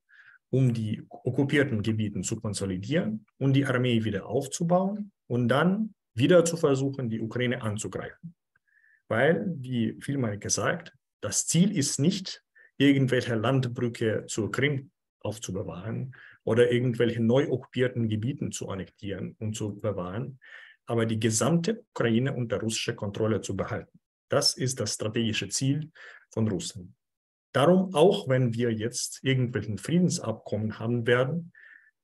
um die okkupierten Gebiete zu konsolidieren und die Armee wieder aufzubauen und dann wieder zu versuchen, die Ukraine anzugreifen. Weil, wie vielmal gesagt, das Ziel ist nicht, irgendwelche Landbrücke zur Krim aufzubewahren oder irgendwelche neu okkupierten Gebieten zu annektieren und zu bewahren, aber die gesamte Ukraine unter russischer Kontrolle zu behalten. Das ist das strategische Ziel von Russland. Darum, auch wenn wir jetzt irgendwelchen Friedensabkommen haben werden,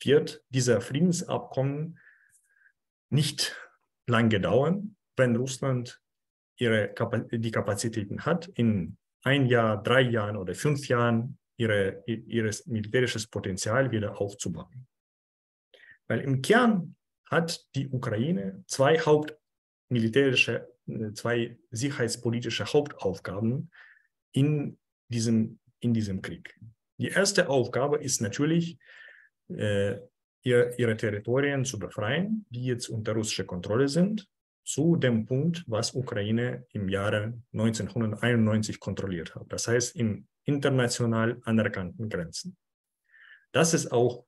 wird dieser Friedensabkommen nicht lange dauern, wenn Russland ihre die Kapazitäten hat, in ein Jahr, drei Jahren oder fünf Jahren ihre, ihr militärisches Potenzial wieder aufzubauen. Weil im Kern hat die Ukraine zwei hauptmilitärische, äh, zwei sicherheitspolitische Hauptaufgaben in diesem, in diesem Krieg. Die erste Aufgabe ist natürlich, äh, ihr, ihre Territorien zu befreien, die jetzt unter russischer Kontrolle sind, zu dem Punkt, was Ukraine im Jahre 1991 kontrolliert hat. Das heißt, in international anerkannten Grenzen. Das ist auch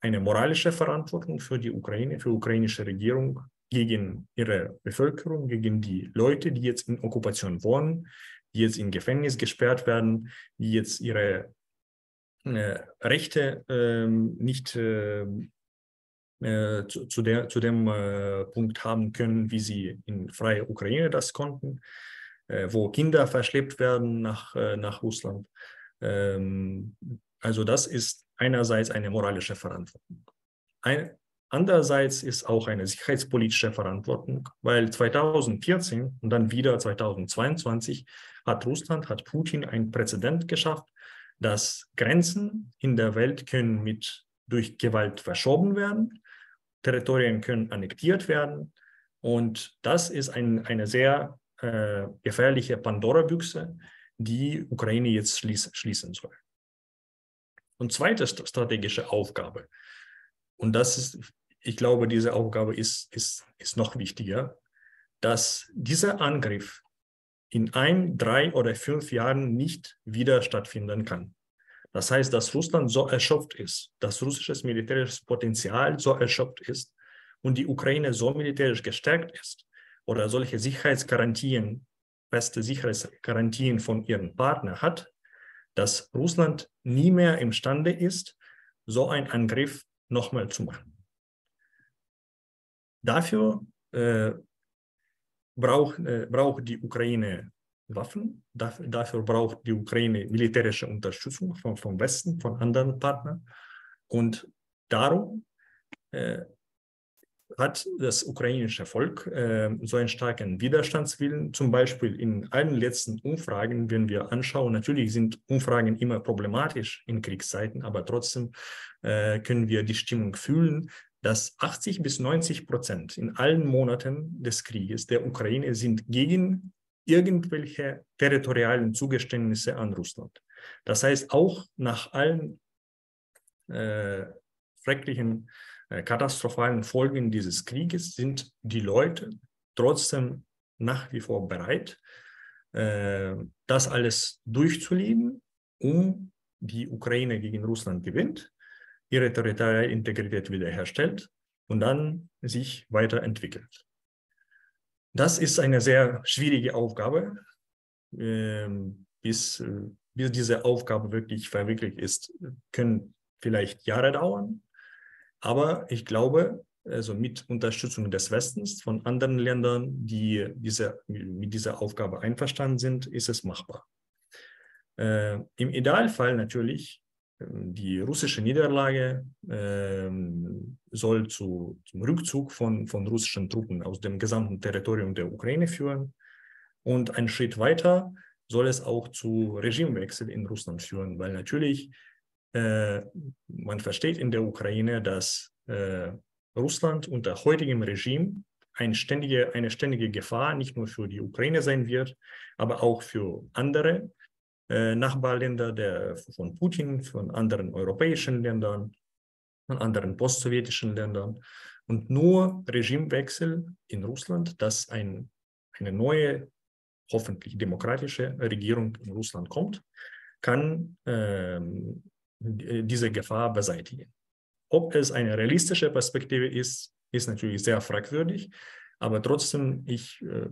eine moralische Verantwortung für die Ukraine, für die ukrainische Regierung gegen ihre Bevölkerung, gegen die Leute, die jetzt in Okkupation wohnen, die jetzt in Gefängnis gesperrt werden, die jetzt ihre äh, Rechte äh, nicht äh, äh, zu, zu, der, zu dem äh, Punkt haben können, wie sie in freier Ukraine das konnten, äh, wo Kinder verschleppt werden nach, äh, nach Russland. Ähm, also das ist einerseits eine moralische Verantwortung. Ein, andererseits ist auch eine sicherheitspolitische Verantwortung, weil 2014 und dann wieder 2022 hat Russland, hat Putin einen Präzedent geschafft, dass Grenzen in der Welt können mit durch Gewalt verschoben werden Territorien können annektiert werden. Und das ist ein, eine sehr äh, gefährliche Pandora-Büchse, die Ukraine jetzt schließ, schließen soll. Und zweite strategische Aufgabe, und das ist, ich glaube, diese Aufgabe ist, ist, ist noch wichtiger, dass dieser Angriff in ein, drei oder fünf Jahren nicht wieder stattfinden kann. Das heißt, dass Russland so erschöpft ist, dass russisches militärisches Potenzial so erschöpft ist und die Ukraine so militärisch gestärkt ist oder solche Sicherheitsgarantien, beste Sicherheitsgarantien von ihren Partnern hat, dass Russland nie mehr imstande ist, so einen Angriff nochmal zu machen. Dafür äh, braucht, äh, braucht die Ukraine Waffen. Dafür, braucht die Ukraine militärische Unterstützung vom, vom Westen, von anderen Partnern. Und darum äh, hat das ukrainische Volk äh, so einen starken Widerstandswillen. Zum Beispiel in allen letzten Umfragen, wenn wir anschauen, natürlich sind Umfragen immer problematisch in Kriegszeiten, aber trotzdem äh, können wir die Stimmung fühlen, dass 80 bis 90 Prozent in allen Monaten des Krieges der Ukraine sind gegen irgendwelche territorialen Zugeständnisse an Russland. Das heißt, auch nach allen äh, schrecklichen, äh, katastrophalen Folgen dieses Krieges sind die Leute trotzdem nach wie vor bereit, äh, das alles durchzuleben, um die Ukraine gegen Russland gewinnt, ihre territoriale Integrität wiederherstellt und dann sich weiterentwickelt. Das ist eine sehr schwierige Aufgabe. Ähm, bis, äh, bis diese Aufgabe wirklich verwirklicht ist, können vielleicht Jahre dauern. Aber ich glaube, also mit Unterstützung des Westens von anderen Ländern, die diese, mit dieser Aufgabe einverstanden sind, ist es machbar. Äh, Im Idealfall natürlich die russische Niederlage äh, soll zu, zum Rückzug von, von russischen Truppen aus dem gesamten Territorium der Ukraine führen. Und einen Schritt weiter soll es auch zu Regimewechsel in Russland führen, weil natürlich äh, man versteht in der Ukraine, dass äh, Russland unter heutigem Regime ein ständige, eine ständige Gefahr nicht nur für die Ukraine sein wird, aber auch für andere äh, Nachbarländer der, von Putin, von anderen europäischen Ländern, von anderen postsowjetischen Ländern. Und nur Regimewechsel in Russland, dass ein, eine neue, hoffentlich demokratische Regierung in Russland kommt, kann ähm, diese Gefahr beseitigen. Ob es eine realistische Perspektive ist, ist natürlich sehr fragwürdig, aber trotzdem, ich, äh,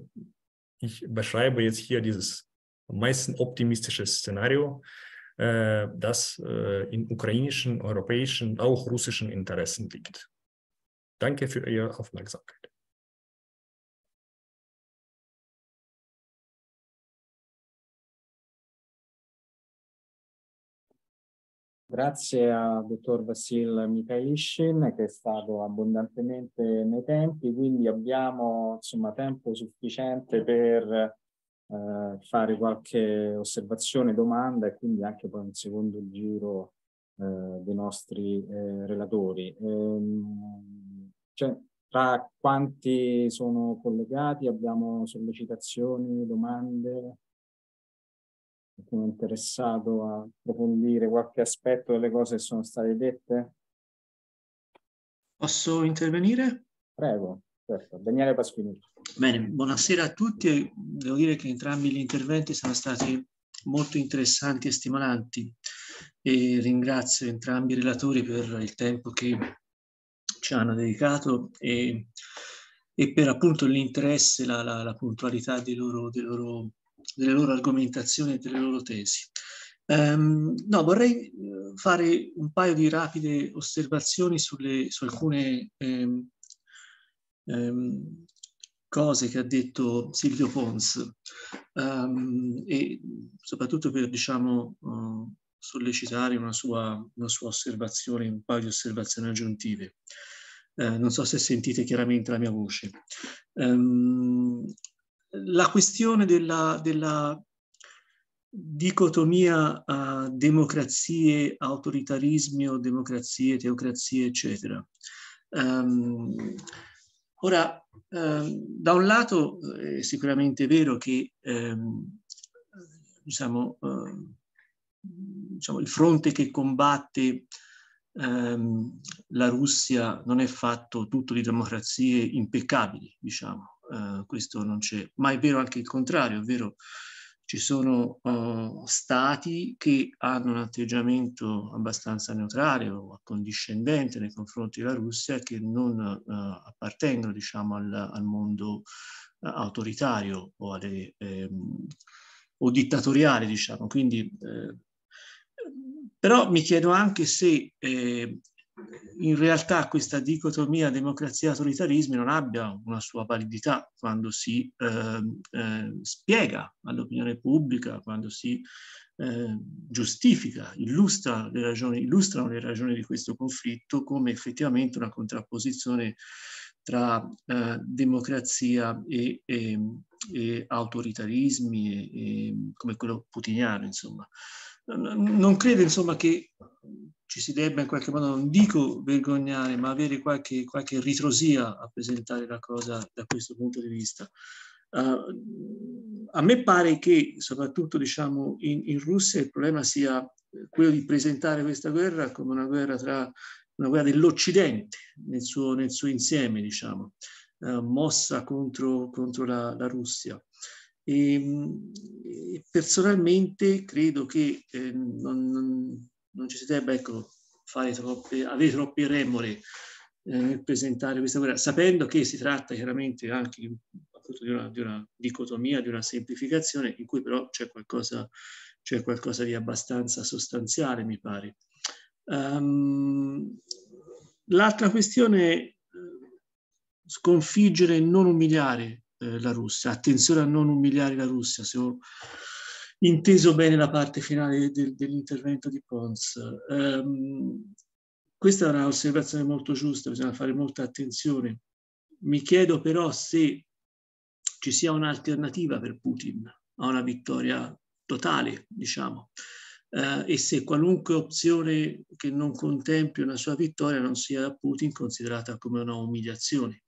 ich beschreibe jetzt hier dieses am meisten optimistisches Szenario, äh, das äh, in ukrainischen, europäischen, auch russischen Interessen liegt. Danke für Ihre Aufmerksamkeit.
Grazie al eh, dottor Vassil Mikhailishin ne, che è stato abbondantemente nei tempi,
quindi abbiamo insomma, tempo sufficiente per eh, fare qualche osservazione, domanda e quindi anche poi un secondo giro eh, dei nostri eh, relatori. Ehm, cioè, tra quanti sono collegati? Abbiamo sollecitazioni, domande? Qualcuno interessato a approfondire qualche aspetto delle cose che sono state dette?
Posso intervenire?
Prego, certo. Daniele Pasquinucci.
Bene, buonasera a tutti. Devo dire che entrambi gli interventi sono stati molto interessanti e stimolanti e ringrazio entrambi i relatori per il tempo che ci hanno dedicato e, e per appunto l'interesse, la, la, la puntualità dei loro, dei loro, delle loro argomentazioni e delle loro tesi. Um, no, vorrei eh, fare un paio di rapide osservazioni sulle, su alcune ehm, ehm cose che ha detto Silvio Pons um, e soprattutto per diciamo, uh, sollecitare una sua, una sua, osservazione, un paio di osservazioni aggiuntive. Uh, non so se sentite chiaramente la mia voce. Um, la questione della, della dicotomia uh, democrazie, autoritarismi o democrazie, teocrazie, eccetera. Um, Ora, ehm, da un lato eh, è sicuramente vero che ehm, diciamo, ehm, diciamo, il fronte che combatte ehm, la Russia non è fatto tutto di democrazie impeccabili, diciamo, eh, questo non c'è, ma è vero anche il contrario, è vero ci sono uh, stati che hanno un atteggiamento abbastanza neutrale o accondiscendente nei confronti della Russia che non uh, appartengono diciamo, al, al mondo uh, autoritario o, alle, ehm, o, dittatoriale. Diciamo. Quindi, eh, però mi chiedo anche se eh, in realtà questa dicotomia democrazia-autoritarismi non abbia una sua validità quando si eh, eh, spiega all'opinione pubblica, quando si eh, giustifica, illustra le ragioni, illustrano le ragioni di questo conflitto come effettivamente una contrapposizione tra eh, democrazia e, e, e autoritarismi, e, come quello putiniano, insomma non credo insomma che ci si debba in qualche modo, non dico vergognare, ma avere qualche, qualche ritrosia a presentare la cosa da questo punto di vista. Uh, a me pare che soprattutto diciamo, in, in, Russia il problema sia eh, quello di presentare questa guerra come una guerra, tra, una guerra dell'Occidente nel suo, nel suo insieme, diciamo, uh, mossa contro, contro la, la Russia. Ehm, e, personalmente credo che eh, non, non, non, ci si debba ecco, troppe, avere troppe remore eh, nel presentare questa guerra, sapendo che si tratta chiaramente anche di, appunto, di, una, di una, dicotomia, di una semplificazione, in cui però c'è qualcosa, c'è qualcosa di abbastanza sostanziale, mi pare. Um, l'altra questione eh, sconfiggere e non umiliare eh, la Russia. Attenzione a non umiliare la Russia, se ho inteso bene la parte finale del, dell'intervento di Pons. Um, questa è un'osservazione molto giusta, bisogna fare molta attenzione. Mi chiedo però se ci sia un'alternativa per Putin a una vittoria totale, diciamo, eh, e se qualunque opzione che non contempli una sua vittoria non sia da Putin considerata come una umiliazione.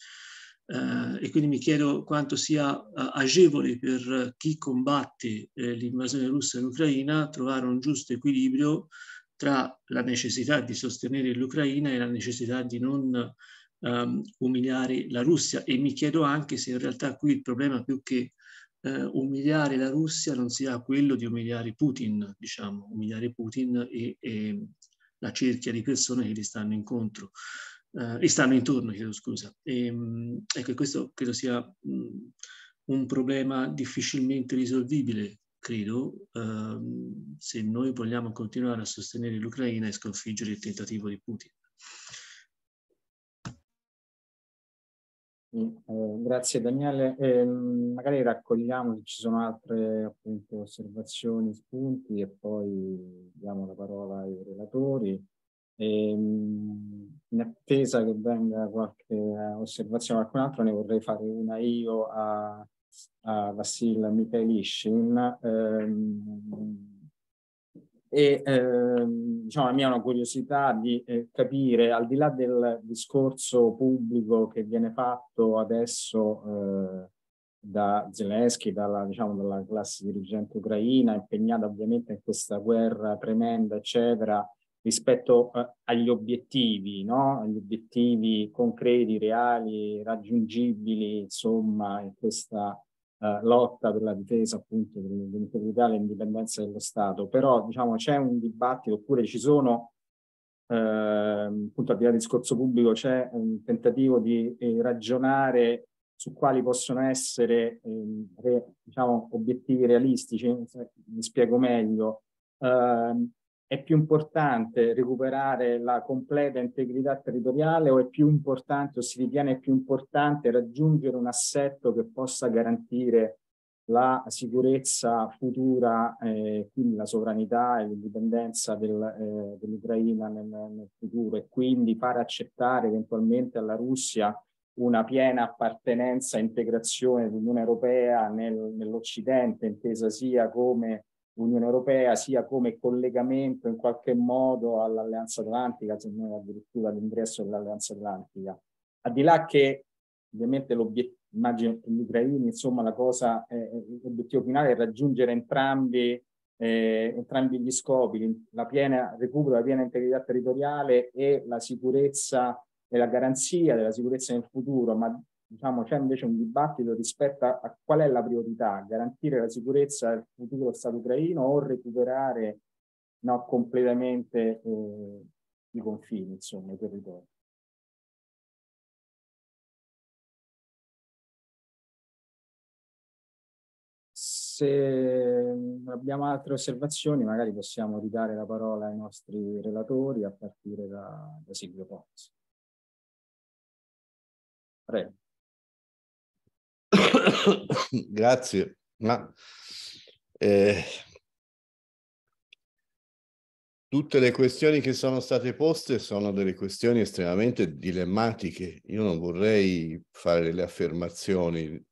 Eh, e quindi mi chiedo quanto sia eh, agevole per eh, chi combatte l'invasione russa in Ucraina trovare un giusto equilibrio tra la necessità di sostenere l'Ucraina e la necessità di non um, umiliare la Russia e mi chiedo anche se in realtà qui il problema più che uh, umiliare la Russia non sia quello di umiliare Putin, diciamo, umiliare Putin e, e la cerchia di persone che gli stanno incontro eh, e stanno intorno, chiedo scusa. Ehm, ecco, e, ecco, questo credo sia mm, un problema difficilmente risolvibile, credo, ehm, se noi vogliamo continuare a sostenere l'Ucraina e sconfiggere il tentativo di Putin.
Mm, eh, grazie Daniele. Eh, magari raccogliamo se ci sono altre appunto, osservazioni, spunti e poi diamo la parola ai relatori. E, ehm, in attesa che venga qualche osservazione qualcun altro, ne vorrei fare una io a, a Vassil Mikhailishin. Ehm, e ehm, diciamo, la mia è una curiosità di eh, capire, al di là del discorso pubblico che viene fatto adesso eh, da Zelensky, dalla, diciamo, dalla classe dirigente ucraina, impegnata ovviamente in questa guerra tremenda, eccetera, rispetto eh, agli obiettivi, no? agli obiettivi concreti, reali, raggiungibili, insomma, in questa eh, lotta per la difesa appunto dell'integrità e dell'indipendenza dello Stato. Però diciamo c'è un dibattito, oppure ci sono, eh, appunto al di là del discorso pubblico, c'è un tentativo di eh, ragionare su quali possono essere ehm, re, diciamo, obiettivi realistici, mi spiego meglio. Eh, è più importante recuperare la completa integrità territoriale o è più importante o si ritiene più importante raggiungere un assetto che possa garantire la sicurezza futura, eh, quindi la sovranità e l'indipendenza del, eh, dell'Ucraina nel, nel futuro e quindi far accettare eventualmente alla Russia una piena appartenenza e integrazione dell'Unione Europea nel, nell'Occidente, intesa sia come Unione Europea sia come collegamento in qualche modo all'Alleanza Atlantica, se non addirittura all'ingresso dell'Alleanza Atlantica. Al di là che ovviamente l'obiettivo, immagino gli ucraini, insomma la cosa, eh, eh, l'obiettivo finale è raggiungere entrambi, eh, entrambi gli scopi, la piena recupero, la piena integrità territoriale e la sicurezza e la garanzia della sicurezza nel futuro, ma diciamo, c'è invece un dibattito rispetto a qual è la priorità, garantire la sicurezza del futuro
Stato ucraino o recuperare no, completamente eh, i confini, insomma, i territori. Se abbiamo altre osservazioni, magari possiamo ridare la parola ai nostri relatori a partire da, da Silvio Pozzi. Prego.
[COUGHS] Grazie. Ma eh, tutte le questioni che sono state poste sono delle questioni estremamente dilemmatiche. Io non vorrei fare delle affermazioni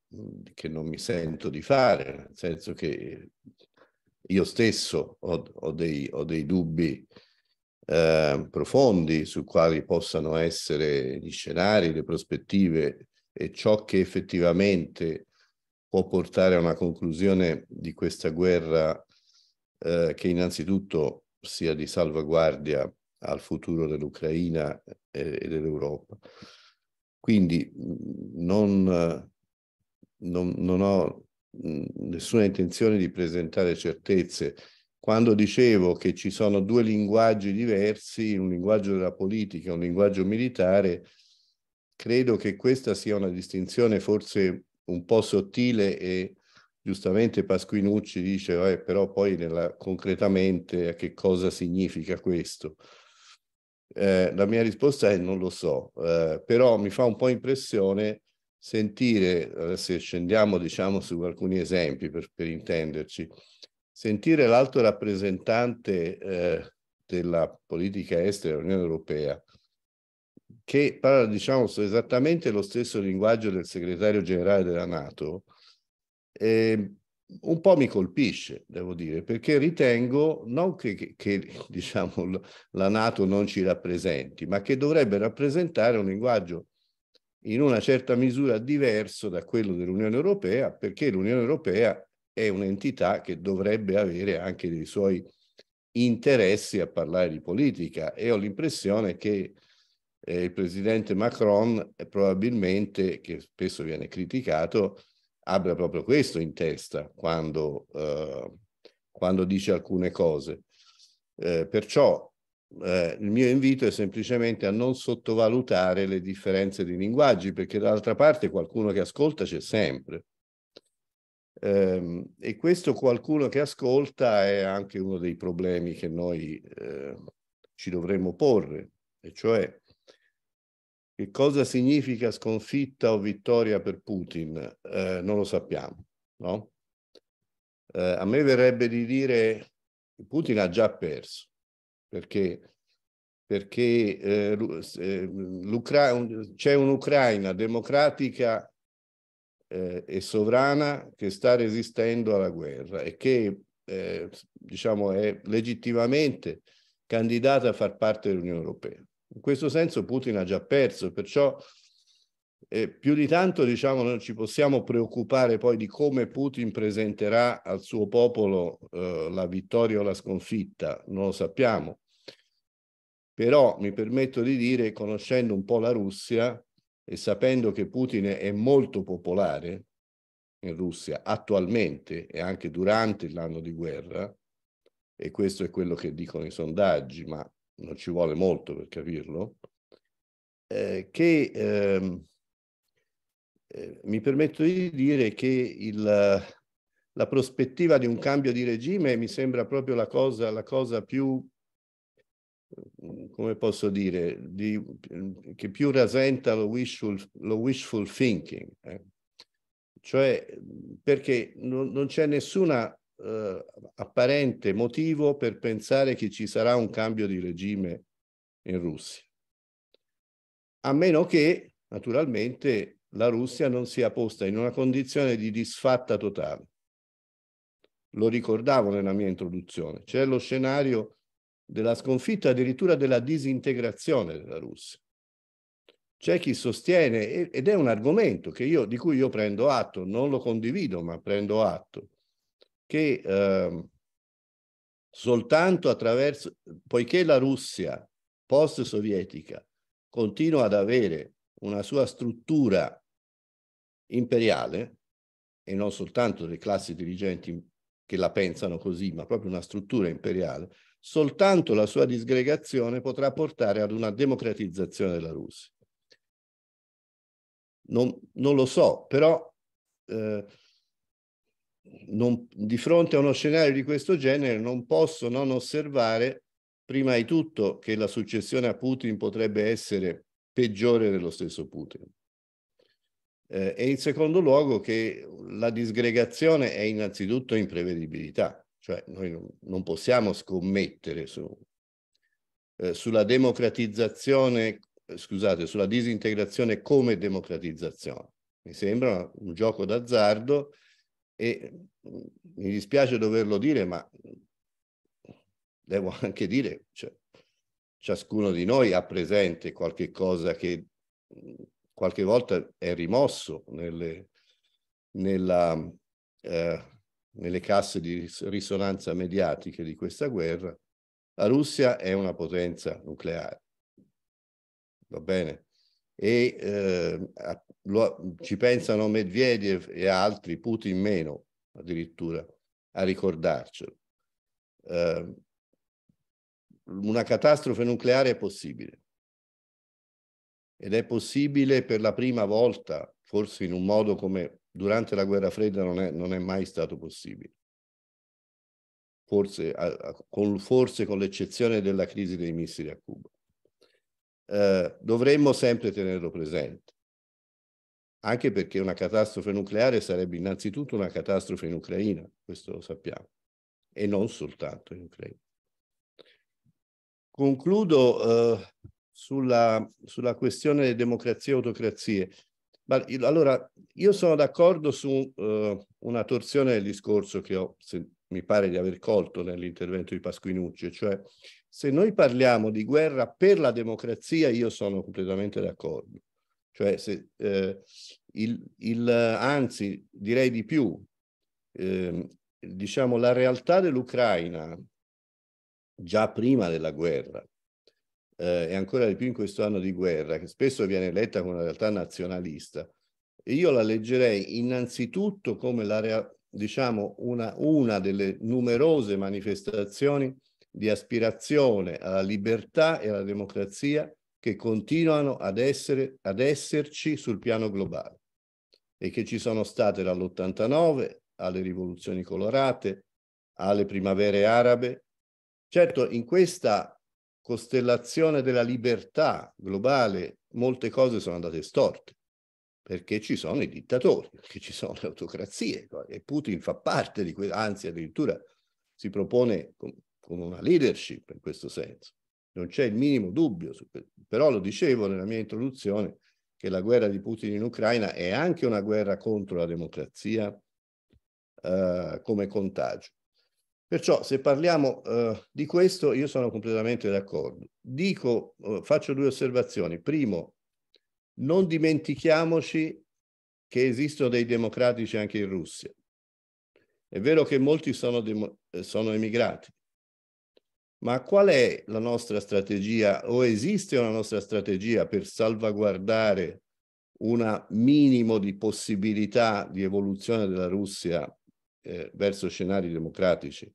che non mi sento di fare, nel senso che io stesso ho, ho, dei, ho dei, dubbi eh, profondi su quali possano essere gli scenari, le prospettive e ciò che effettivamente può portare a una conclusione di questa guerra eh, che innanzitutto sia di salvaguardia al futuro dell'Ucraina e, e dell'Europa. Quindi mm, non, non, non ho mm, nessuna intenzione di presentare certezze. Quando dicevo che ci sono due linguaggi diversi, un linguaggio della politica e un linguaggio militare, credo che questa sia una distinzione forse un po' sottile e giustamente Pasquinucci dice, eh, però poi nella, concretamente che cosa significa questo? Eh, la mia risposta è non lo so, eh, però mi fa un po' impressione sentire, eh, se scendiamo diciamo su alcuni esempi per, per intenderci, sentire l'alto rappresentante eh, della politica estera dell'Unione Europea che parla, diciamo, esattamente lo stesso linguaggio del segretario generale della Nato, eh, un po' mi colpisce, devo dire, perché ritengo non che, che, che [LAUGHS] diciamo, la Nato non ci rappresenti, ma che dovrebbe rappresentare un linguaggio in una certa misura diverso da quello dell'Unione Europea, perché l'Unione Europea è un'entità che dovrebbe avere anche dei suoi interessi a parlare di politica e ho l'impressione che eh, il presidente Macron probabilmente, che spesso viene criticato, abbia proprio questo in testa quando, eh, quando dice alcune cose. Eh, perciò eh, il mio invito è semplicemente a non sottovalutare le differenze di linguaggi, perché dall'altra parte qualcuno che ascolta c'è sempre. Eh, e questo qualcuno che ascolta è anche uno dei problemi che noi eh, ci dovremmo porre, e cioè che cosa significa sconfitta o vittoria per Putin? Eh, non lo sappiamo, no? eh, a me verrebbe di dire che Putin ha già perso, perché, perché eh, eh c'è un'Ucraina democratica eh, e sovrana che sta resistendo alla guerra e che eh, diciamo, è legittimamente candidata a far parte dell'Unione Europea. In questo senso Putin ha già perso, perciò eh, più di tanto diciamo non ci possiamo preoccupare poi di come Putin presenterà al suo popolo eh, la vittoria o la sconfitta, non lo sappiamo. Però mi permetto di dire, conoscendo un po' la Russia e sapendo che Putin è molto popolare in Russia attualmente e anche durante l'anno di guerra, e questo è quello che dicono i sondaggi, ma non ci vuole molto per capirlo, eh, che ehm, eh, mi permetto di dire che il, la prospettiva di un cambio di regime mi sembra proprio la cosa, la cosa più, mm, come posso dire, di, che più rasenta lo wishful, lo wishful thinking. Eh? Cioè, perché non, non c'è nessuna eh, apparente motivo per pensare che ci sarà un cambio di regime in Russia. A meno che, naturalmente, la Russia non sia posta in una condizione di disfatta totale. Lo ricordavo nella mia introduzione, c'è lo scenario della sconfitta, addirittura della disintegrazione della Russia. C'è chi sostiene, ed è un argomento io, di cui io prendo atto, non lo condivido, ma prendo atto, che eh, soltanto attraverso, poiché la Russia post-sovietica continua ad avere una sua struttura imperiale, e non soltanto delle classi dirigenti che la pensano così, ma proprio una struttura imperiale, soltanto la sua disgregazione potrà portare ad una democratizzazione della Russia. Non, non lo so, però eh, non, di fronte a uno scenario di questo genere non posso non osservare prima di tutto che la successione a Putin potrebbe essere peggiore dello stesso Putin. Eh, e in secondo luogo che la disgregazione è innanzitutto imprevedibilità, cioè noi non possiamo scommettere su, eh, sulla democratizzazione, scusate, sulla disintegrazione come democratizzazione. Mi sembra un gioco d'azzardo e mm, mi dispiace doverlo dire, ma devo anche dire, cioè, ciascuno di noi ha presente qualche cosa che mm, qualche volta è rimosso nelle, nella, eh, nelle casse di risonanza mediatiche di questa guerra. La Russia è una potenza nucleare. Va bene? e eh, lo, ci pensano Medvedev e altri, Putin meno addirittura, a ricordarcelo. Eh, una catastrofe nucleare è possibile ed è possibile per la prima volta, forse in un modo come durante la guerra fredda non è, non è mai stato possibile. Forse, a, a, con, forse con l'eccezione della crisi dei missili a Cuba eh, dovremmo sempre tenerlo presente, anche perché una catastrofe nucleare sarebbe innanzitutto una catastrofe in Ucraina, questo lo sappiamo, e non soltanto in Ucraina. Concludo eh, sulla, sulla, questione democrazie e autocrazie. Ma, allora, io sono d'accordo su eh, una torsione del discorso che ho, se, mi pare di aver colto nell'intervento di Pasquinucci, cioè se noi parliamo di guerra per la democrazia, io sono completamente d'accordo. Cioè, se, eh, il, il, anzi, direi di più, eh, diciamo, la realtà dell'Ucraina già prima della guerra eh, e ancora di più in questo anno di guerra, che spesso viene letta come una realtà nazionalista, io la leggerei innanzitutto come la, diciamo, una, una delle numerose manifestazioni di aspirazione alla libertà e alla democrazia che continuano ad, essere, ad esserci sul piano globale e che ci sono state dall'89 alle rivoluzioni colorate, alle primavere arabe. Certo, in questa costellazione della libertà globale molte cose sono andate storte perché ci sono i dittatori, perché ci sono le autocrazie e Putin fa parte di questo, anzi addirittura si propone con una leadership in questo senso. Non c'è il minimo dubbio, su però lo dicevo nella mia introduzione che la guerra di Putin in Ucraina è anche una guerra contro la democrazia eh, come contagio. Perciò se parliamo eh, di questo io sono completamente d'accordo. Dico, eh, faccio due osservazioni. Primo, non dimentichiamoci che esistono dei democratici anche in Russia. È vero che molti sono, sono emigrati, ma qual è la nostra strategia o esiste una nostra strategia per salvaguardare un minimo di possibilità di evoluzione della Russia eh, verso scenari democratici?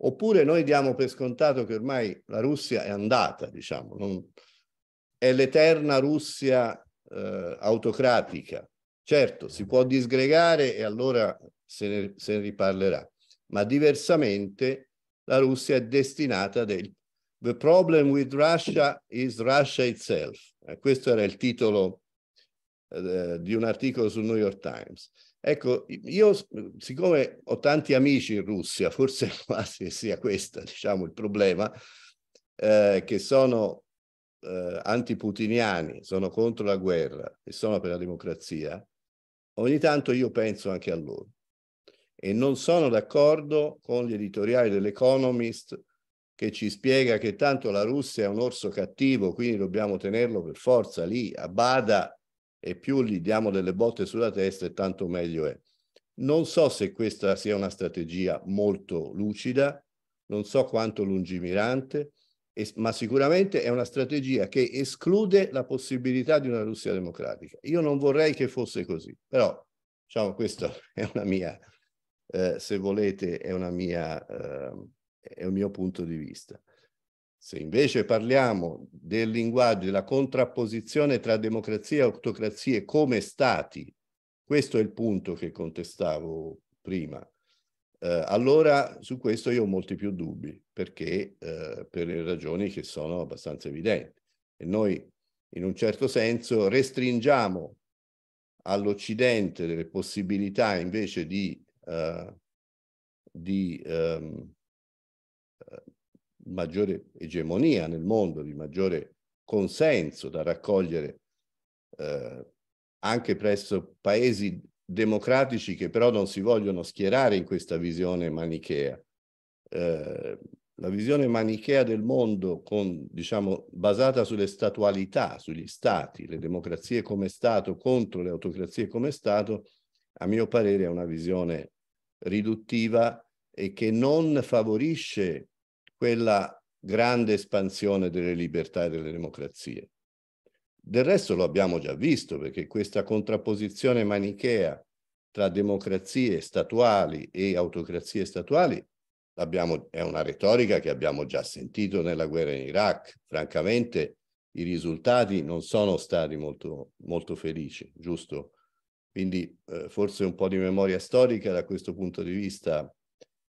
Oppure noi diamo per scontato che ormai la Russia è andata, diciamo, non... è l'eterna Russia eh, autocratica. Certo, si può disgregare e allora se ne, se ne riparlerà, ma diversamente la Russia è destinata del The problem with Russia is Russia itself. Eh, questo era il titolo eh, di un articolo sul New York Times. Ecco, io siccome ho tanti amici in Russia, forse [LAUGHS] quasi sia questo diciamo, il problema, eh, che sono eh, antiputiniani, sono contro la guerra e sono per la democrazia, ogni tanto io penso anche a loro e non sono d'accordo con gli editoriali dell'Economist che ci spiega che tanto la Russia è un orso cattivo, quindi dobbiamo tenerlo per forza lì a bada e più gli diamo delle botte sulla testa e tanto meglio è. Non so se questa sia una strategia molto lucida, non so quanto lungimirante, ma sicuramente è una strategia che esclude la possibilità di una Russia democratica. Io non vorrei che fosse così, però diciamo, questa [LAUGHS] è una mia eh, se volete, è, mia, eh, è, un mio punto di vista. Se invece parliamo del linguaggio, della contrapposizione tra democrazia e autocrazie come stati, questo è il punto che contestavo prima, eh, allora su questo io ho molti più dubbi, perché eh, per le ragioni che sono abbastanza evidenti. E noi in un certo senso restringiamo all'Occidente delle possibilità invece di eh, di ehm, eh, maggiore egemonia nel mondo, di maggiore consenso da raccogliere eh, anche presso paesi democratici che però non si vogliono schierare in questa visione manichea. Eh, la visione manichea del mondo con, diciamo, basata sulle statualità, sugli stati, le democrazie come Stato contro le autocrazie come Stato, a mio parere è una visione riduttiva e che non favorisce quella grande espansione delle libertà e delle democrazie. Del resto lo abbiamo già visto perché questa contrapposizione manichea tra democrazie statuali e autocrazie statuali abbiamo, è una retorica che abbiamo già sentito nella guerra in Iraq. Francamente i risultati non sono stati molto, molto felici, giusto? Quindi eh, forse un po' di memoria storica da questo punto di vista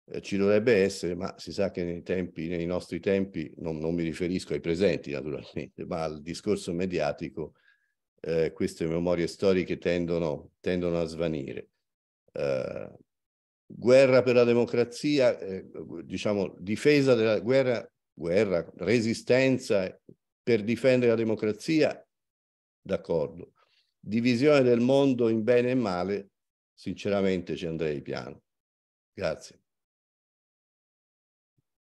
eh, ci dovrebbe essere, ma si sa che nei, tempi, nei nostri tempi, non, non, mi riferisco ai presenti naturalmente, ma al discorso mediatico, eh, queste memorie storiche tendono, tendono a svanire. Eh, guerra per la democrazia, eh, diciamo difesa della guerra, guerra, resistenza per difendere la democrazia, d'accordo divisione del mondo in bene e male, sinceramente ci andrei piano. Grazie.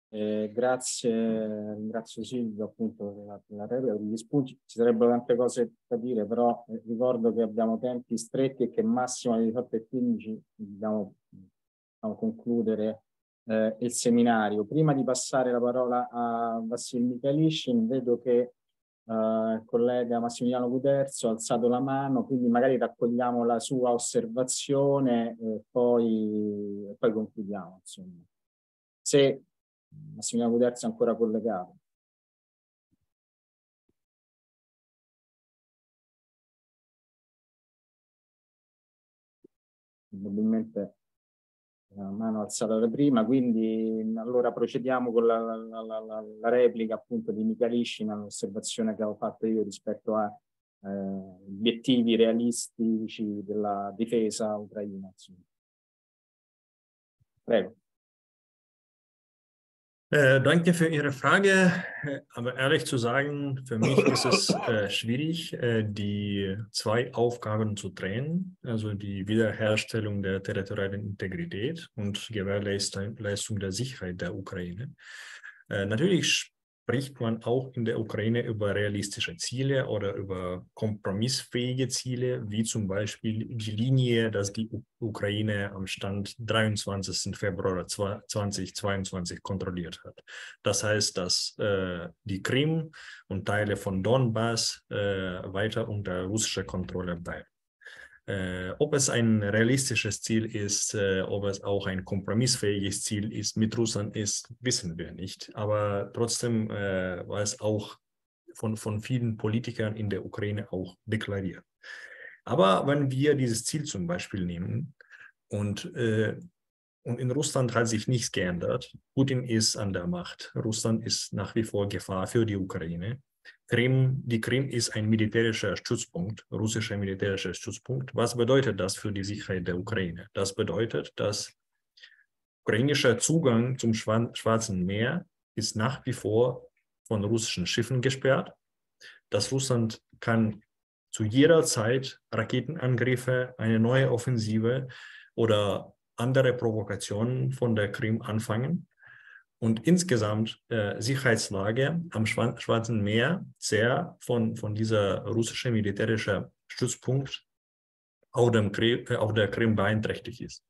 Eh, grazie, ringrazio Silvio appunto per la replica,
per gli spunti. Ci sarebbero tante cose da dire, però eh, ricordo che abbiamo tempi stretti e che massimo alle 18.15 dobbiamo, dobbiamo, concludere eh, il seminario. Prima di passare la parola a Vassil Michalishin, vedo che il eh, collega Massimiliano Guterzo ha alzato la mano, quindi magari raccogliamo la sua
osservazione e poi, e poi concludiamo. Insomma. Se Massimiliano Guterzo è ancora collegato. Probabilmente mano alzata da prima, quindi
allora procediamo con la, la, la, la replica appunto di Michaliscina, l'osservazione che
avevo fatto io rispetto a eh, obiettivi realistici della difesa ucraina. Prego.
Äh, danke für Ihre Frage. Aber ehrlich zu sagen, für mich ist es äh, schwierig, äh, die zwei Aufgaben zu trennen, also die Wiederherstellung der territorialen Integrität und Gewährleistung der Sicherheit der Ukraine. Äh, natürlich spricht man auch in der Ukraine über realistische Ziele oder über kompromissfähige Ziele, wie zum Beispiel die Linie, dass die Ukraine am Stand 23. Februar 2022 kontrolliert hat. Das heißt, dass äh, die Krim und Teile von Donbass äh, weiter unter russischer Kontrolle bleiben. Äh, ob es ein realistisches Ziel ist, äh, ob es auch ein kompromissfähiges Ziel ist mit Russland ist, wissen wir nicht. Aber trotzdem äh, war es auch von, von vielen Politikern in der Ukraine auch deklariert. Aber wenn wir dieses Ziel zum Beispiel nehmen und äh, und in Russland hat sich nichts geändert. Putin ist an der Macht. Russland ist nach wie vor Gefahr für die Ukraine. Krim, die Krim ist ein militärischer Stützpunkt, russischer militärischer Stützpunkt. Was bedeutet das für die Sicherheit der Ukraine? Das bedeutet, dass ukrainischer Zugang zum Schwarzen Meer ist nach wie vor von russischen Schiffen gesperrt. Das Russland kann zu jeder Zeit Raketenangriffe, eine neue Offensive oder andere Provokationen von der Krim anfangen und insgesamt äh, Sicherheitslage am Schwan Schwarzen Meer sehr von, von dieser russischen militärischen Stützpunkt auf, dem äh, auf der Krim beeinträchtigt ist.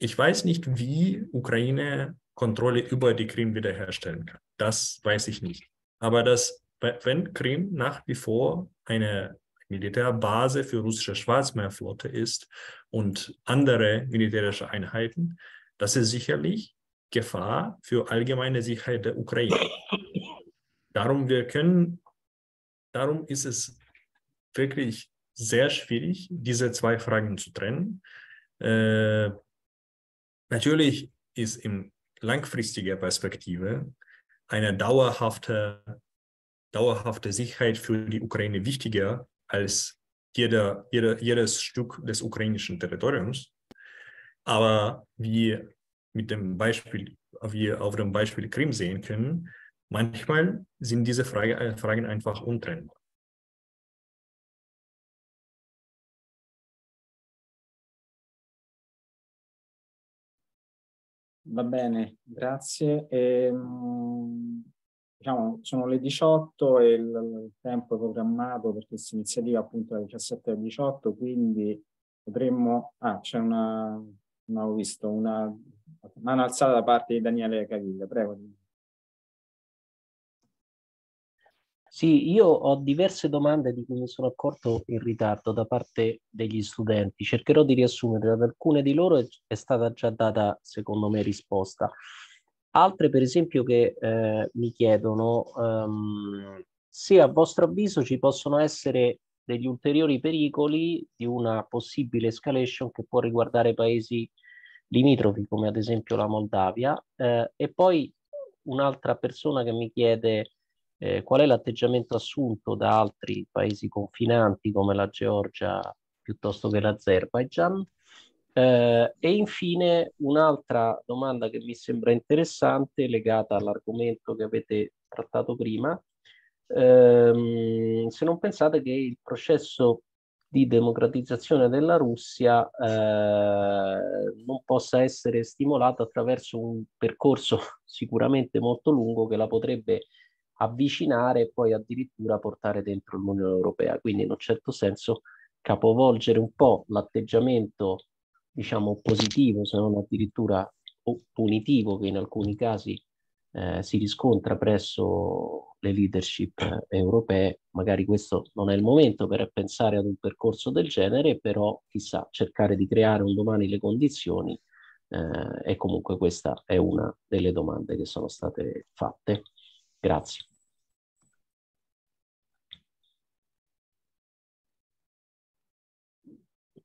Ich weiß nicht, wie Ukraine Kontrolle über die Krim wiederherstellen kann. Das weiß ich nicht. Aber dass, wenn Krim nach wie vor eine Militärbase für russische Schwarzmeerflotte ist und andere militärische Einheiten, das ist sicherlich Gefahr für allgemeine Sicherheit der Ukraine. Darum, wir können, darum ist es wirklich sehr schwierig, diese zwei Fragen zu trennen. Äh, natürlich ist in langfristiger Perspektive eine dauerhafte, dauerhafte Sicherheit für die Ukraine wichtiger als jeder, jeder, jedes Stück des ukrainischen Territoriums. Aber wie mit dem Beispiel, wir auf dem Beispiel Krim sehen können, manchmal sind diese Frage, äh, Fragen einfach
untrennbar. Va bene, grazie. E, ehm, diciamo, sono le 18 e il
tempo è programmato per questa iniziativa appunto dalle 17 alle 18, quindi
potremmo... Ah, c'è una... non ho visto, una Mano alzata da parte di Daniele Caviglia, prego.
Sì, io ho diverse domande di cui mi sono accorto in ritardo da parte degli studenti. Cercherò di riassumere, ad alcune di loro è stata già data, secondo me, risposta. Altre, per esempio, che eh, mi chiedono um, se a vostro avviso ci possono essere degli ulteriori pericoli di una possibile escalation che può riguardare paesi eh, limitrofi come ad esempio la Moldavia eh, e poi un'altra persona che mi chiede eh, qual è l'atteggiamento assunto da altri paesi confinanti come la Georgia piuttosto che l'Azerbaijan eh, e infine un'altra domanda che mi sembra interessante legata all'argomento che avete trattato prima ehm, se non pensate che il processo di democratizzazione della Russia eh, non possa essere stimolata attraverso un percorso [LAUGHS] sicuramente molto lungo che la potrebbe avvicinare e poi addirittura portare dentro l'Unione Europea. Quindi in un certo senso capovolgere un po' l'atteggiamento diciamo positivo se non addirittura punitivo che in alcuni casi eh, si riscontra presso le leadership europee. Magari questo non è il momento per pensare ad un percorso del genere, però chissà, cercare di creare un domani le condizioni eh, e comunque questa è una delle domande che sono state fatte. Grazie.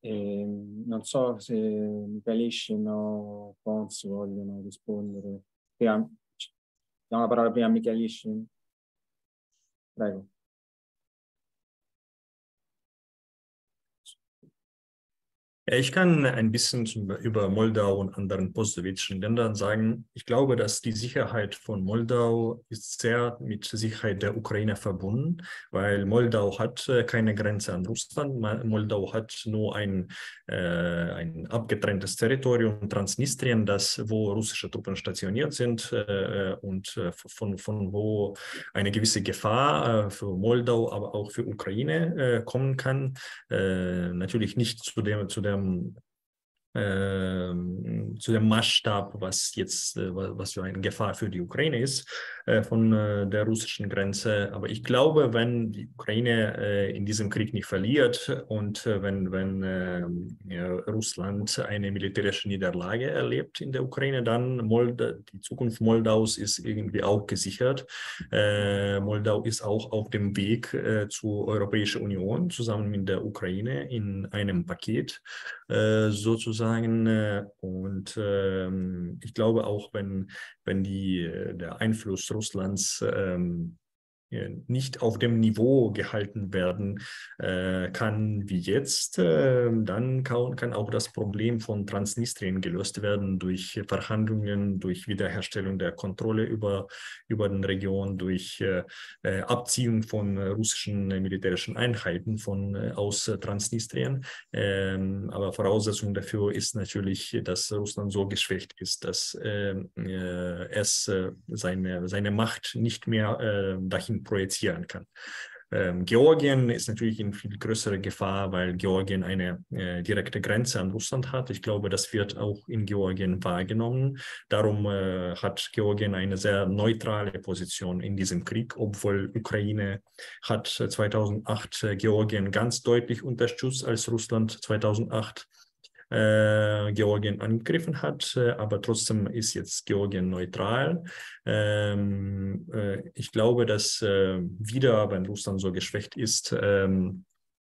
Eh, non so se Michaleshin o Pons vogliono rispondere. Prima, dá uma palavra para a Michael Prego.
Ja, ich kann ein bisschen über Moldau und anderen postowitschen Ländern sagen. Ich glaube, dass die Sicherheit von Moldau ist sehr mit Sicherheit der Ukraine verbunden, weil Moldau hat äh, keine Grenze an Russland. Moldau hat nur ein, äh, ein abgetrenntes Territorium, Transnistrien, das, wo russische Truppen stationiert sind äh, äh und äh, von, von wo eine gewisse Gefahr äh, für Moldau, aber auch für Ukraine kommen kann. natürlich nicht zu dem, zu der um, Ähm, zu dem Maßstab, was jetzt, äh, was für eine Gefahr für die Ukraine ist, äh, von äh, der russischen Grenze. Aber ich glaube, wenn die Ukraine in diesem Krieg nicht verliert und wenn, wenn ähm, Russland eine militärische Niederlage erlebt in der Ukraine, dann Mold die Zukunft Moldaus ist irgendwie auch gesichert. Moldau ist auch auf dem Weg zur Europäischen Union zusammen mit der Ukraine in einem Paket sozusagen sein. Und ähm, ich glaube auch, wenn, wenn die, äh, der Einfluss Russlands ähm, äh, nicht auf dem Niveau gehalten werden äh, kann wie jetzt, äh, dann kann, kann, auch das Problem von Transnistrien gelöst werden durch Verhandlungen, durch Wiederherstellung der Kontrolle über, über den Region, durch äh, äh Abziehung von russischen militärischen Einheiten von, äh, aus Transnistrien. Ähm, aber Voraussetzung dafür ist natürlich, dass Russland so geschwächt ist, dass ähm, es seine, seine Macht nicht mehr dahin projizieren kann. Ähm, Georgien ist natürlich in viel größere Gefahr, weil Georgien eine äh, direkte Grenze an Russland hat. Ich glaube, das wird auch in Georgien wahrgenommen. Darum äh, hat Georgien eine sehr neutrale Position in diesem Krieg, obwohl Ukraine hat 2008 äh, äh, Georgien ganz deutlich unterstützt, als Russland 2008 äh, Georgien angegriffen hat, äh, aber trotzdem ist jetzt Georgien neutral. Ähm, äh, ich glaube, dass wieder, wenn Russland so geschwächt ist, ähm,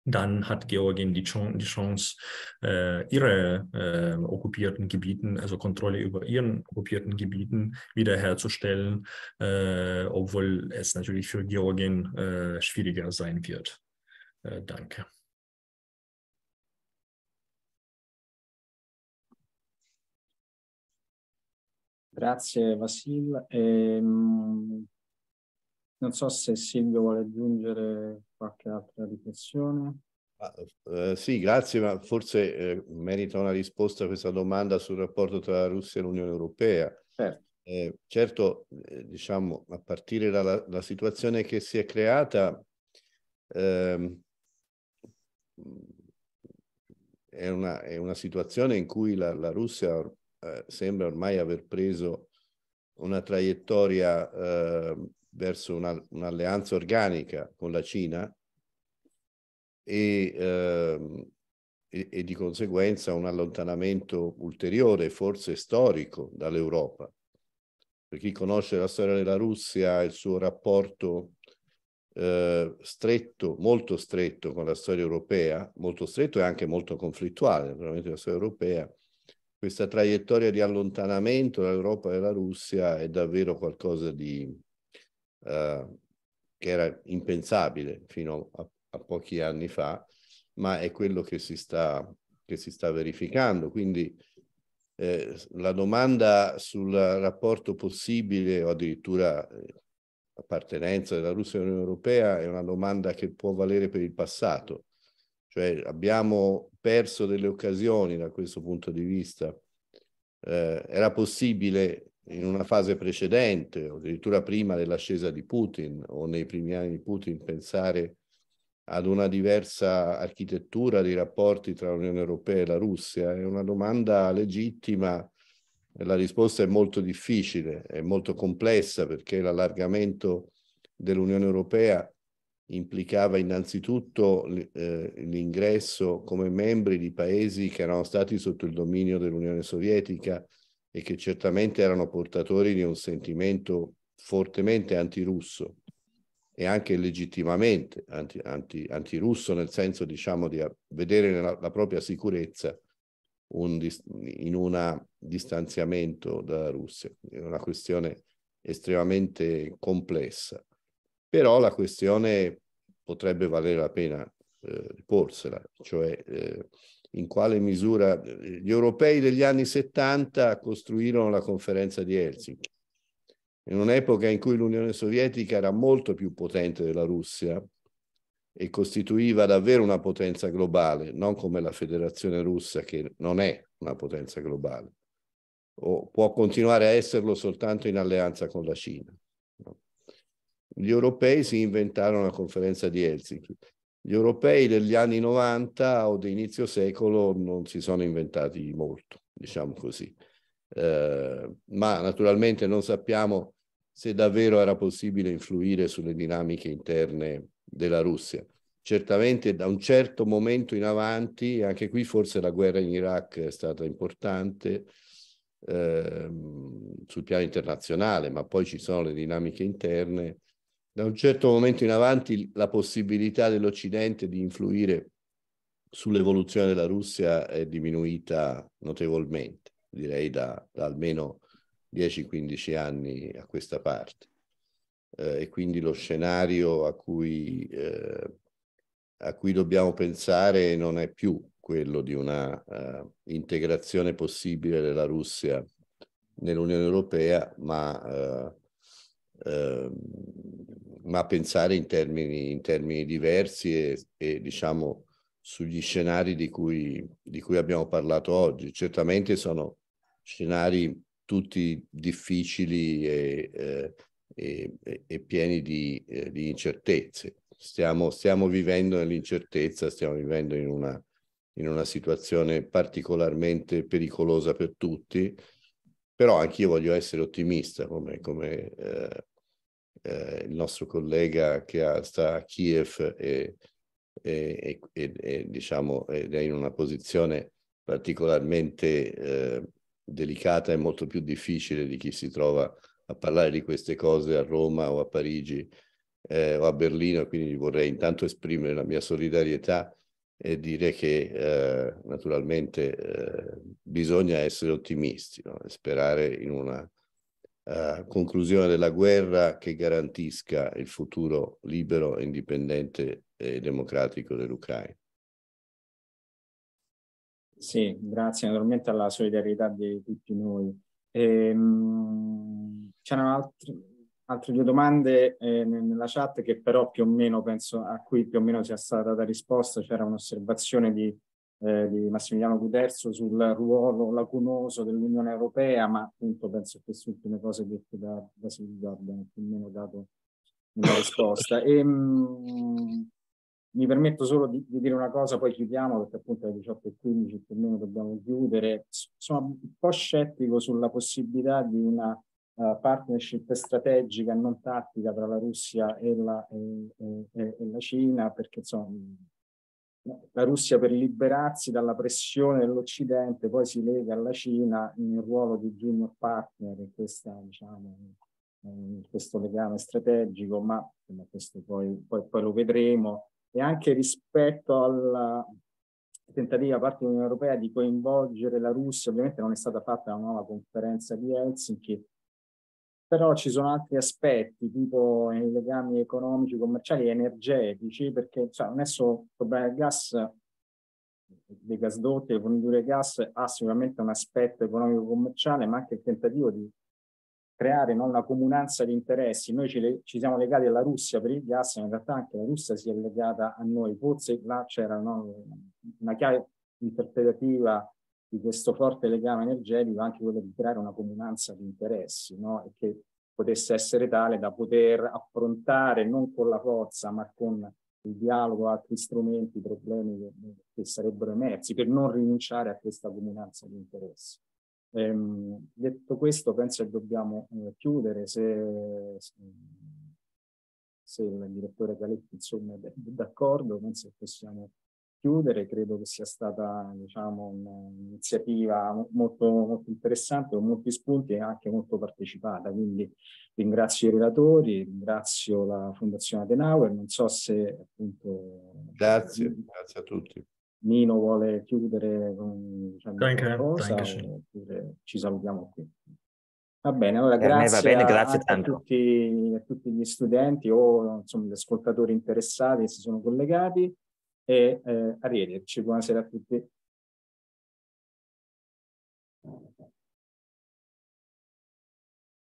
dann hat Georgien die, Chance, ihre äh, okkupierten Gebieten, also Kontrolle über ihren okkupierten Gebieten wiederherzustellen, äh, obwohl es natürlich für Georgien äh, schwieriger sein wird. danke.
Grazie Vasil. Ehm, non so se Silvio vuole aggiungere
qualche altra riflessione.
Ah, eh, sì, grazie, ma forse eh, merita una risposta a questa domanda sul rapporto tra la Russia e l'Unione Europea. Certo, eh, certo eh, diciamo, a partire dalla situazione che si è creata, ehm, è una, è, una, situazione in cui la, la Russia eh, sembra ormai aver preso una traiettoria eh, verso un'alleanza organica con la Cina e, eh, e, e, di conseguenza un allontanamento ulteriore, forse storico, dall'Europa. Per chi conosce la storia della Russia, il suo rapporto eh, stretto, molto stretto con la storia europea, molto stretto e anche molto conflittuale, naturalmente la storia europea, questa traiettoria di allontanamento dall'Europa e dalla Russia è davvero qualcosa di, eh, che era impensabile fino a, a, pochi anni fa, ma è quello che si sta, che si sta verificando. Quindi eh, la domanda sul rapporto possibile o addirittura eh, appartenenza della Russia all'Unione Europea è una domanda che può valere per il passato cioè abbiamo perso delle occasioni da questo punto di vista. Eh, era possibile in una fase precedente, o addirittura prima dell'ascesa di Putin o nei primi anni di Putin, pensare ad una diversa architettura dei rapporti tra l'Unione Europea e la Russia? È una domanda legittima, la risposta è molto difficile, è molto complessa perché l'allargamento dell'Unione Europea implicava innanzitutto eh, l'ingresso come membri di paesi che erano stati sotto il dominio dell'Unione Sovietica e che certamente erano portatori di un sentimento fortemente antirusso e anche legittimamente anti, anti, antirusso nel senso diciamo di vedere nella, la propria sicurezza un, in un distanziamento dalla Russia. È una questione estremamente complessa però la questione potrebbe valere la pena eh, porsela, cioè eh, in quale misura eh, gli europei degli anni 70 costruirono la conferenza di Helsinki. In un'epoca in cui l'Unione Sovietica era molto più potente della Russia e costituiva davvero una potenza globale, non come la Federazione Russa che non è una potenza globale o può continuare a esserlo soltanto in alleanza con la Cina. No? Gli europei si inventarono la conferenza di Helsinki. Gli europei degli anni 90 o di inizio secolo non si sono inventati molto, diciamo così. Eh, ma naturalmente non sappiamo se davvero era possibile influire sulle dinamiche interne della Russia. Certamente da un certo momento in avanti, anche qui forse la guerra in Iraq è stata importante eh, sul piano internazionale, ma poi ci sono le dinamiche interne, da un certo momento in avanti la possibilità dell'Occidente di influire sull'evoluzione della Russia è diminuita notevolmente, direi da, da almeno 10-15 anni a questa parte. Eh, e quindi lo scenario a cui, eh, a cui, dobbiamo pensare non è più quello di una eh, integrazione possibile della Russia nell'Unione Europea, ma eh, ehm, ma pensare in termini, in termini diversi e, e, diciamo sugli scenari di cui, di cui abbiamo parlato oggi. Certamente sono scenari tutti difficili e, eh, e, e pieni di, eh, di incertezze. Stiamo, stiamo, vivendo nell'incertezza, stiamo vivendo in una, in una situazione particolarmente pericolosa per tutti, però anch'io voglio essere ottimista, come, come eh, eh, il nostro collega che ha, sta a Kiev e, e, e, e, diciamo ed è in una posizione particolarmente eh, delicata e molto più difficile di chi si trova a parlare di queste cose a Roma o a Parigi eh, o a Berlino, quindi vorrei intanto esprimere la mia solidarietà e dire che eh, naturalmente eh, bisogna essere ottimisti no? sperare in una eh, conclusione della guerra che garantisca il futuro libero, indipendente e democratico dell'Ucraina.
Sì, grazie naturalmente alla solidarietà di tutti noi. Ehm, c'erano altri, altre due domande eh, nella chat che però più o meno penso a cui più o meno sia stata data risposta. C'era un'osservazione di eh, di Massimiliano Guterzo sul ruolo lacunoso dell'Unione Europea, ma appunto penso che queste ultime cose dette da, da Silvia abbiano più o meno dato una risposta. [LAUGHS] E, ehm, mh, mi permetto solo di, di, dire una cosa, poi chiudiamo perché appunto alle 18.15 più o meno dobbiamo chiudere. Sono un po' scettico sulla possibilità di una uh, partnership strategica e non tattica tra la Russia e la, e, e, e la Cina, perché insomma la Russia per liberarsi dalla pressione dell'Occidente poi si lega alla Cina nel ruolo di junior partner in, questa, diciamo, in questo legame strategico, ma questo poi, poi, poi, lo vedremo, e anche rispetto alla tentativa da parte dell'Unione Europea di coinvolgere la Russia, ovviamente non è stata fatta una nuova conferenza di Helsinki, però ci sono altri aspetti, tipo i legami economici, commerciali e energetici, perché cioè, adesso il problema del gas, dei gasdotti, le forniture di gas ha sicuramente un aspetto economico-commerciale, ma anche il tentativo di creare no, una comunanza di interessi. Noi ci, le, ci, siamo legati alla Russia per il gas, in realtà anche la Russia si è legata a noi. Forse là c'era no, una chiave interpretativa di questo forte legame energetico anche quello di creare una comunanza di interessi, no? E che potesse essere tale da poter affrontare non con la forza, ma con il dialogo, altri strumenti, problemi che, che sarebbero emersi, per non rinunciare a questa comunanza di interessi. Ehm, detto questo, penso che dobbiamo eh, chiudere se, se, il direttore Galetti insomma, è d'accordo, penso che possiamo chiudere, credo che sia stata diciamo, un'iniziativa molto, molto interessante, con molti spunti e anche molto partecipata, quindi ringrazio i relatori, ringrazio la Fondazione Adenauer, non so se
appunto... Grazie, eh, grazie a tutti.
Nino vuole chiudere con diciamo, danke, qualcosa, oppure ci salutiamo qui. Va bene, allora grazie, a, bene, grazie a, tutti, a, tutti, gli studenti o insomma, gli ascoltatori interessati
che si sono collegati e eh, arrivederci. Buonasera a tutti.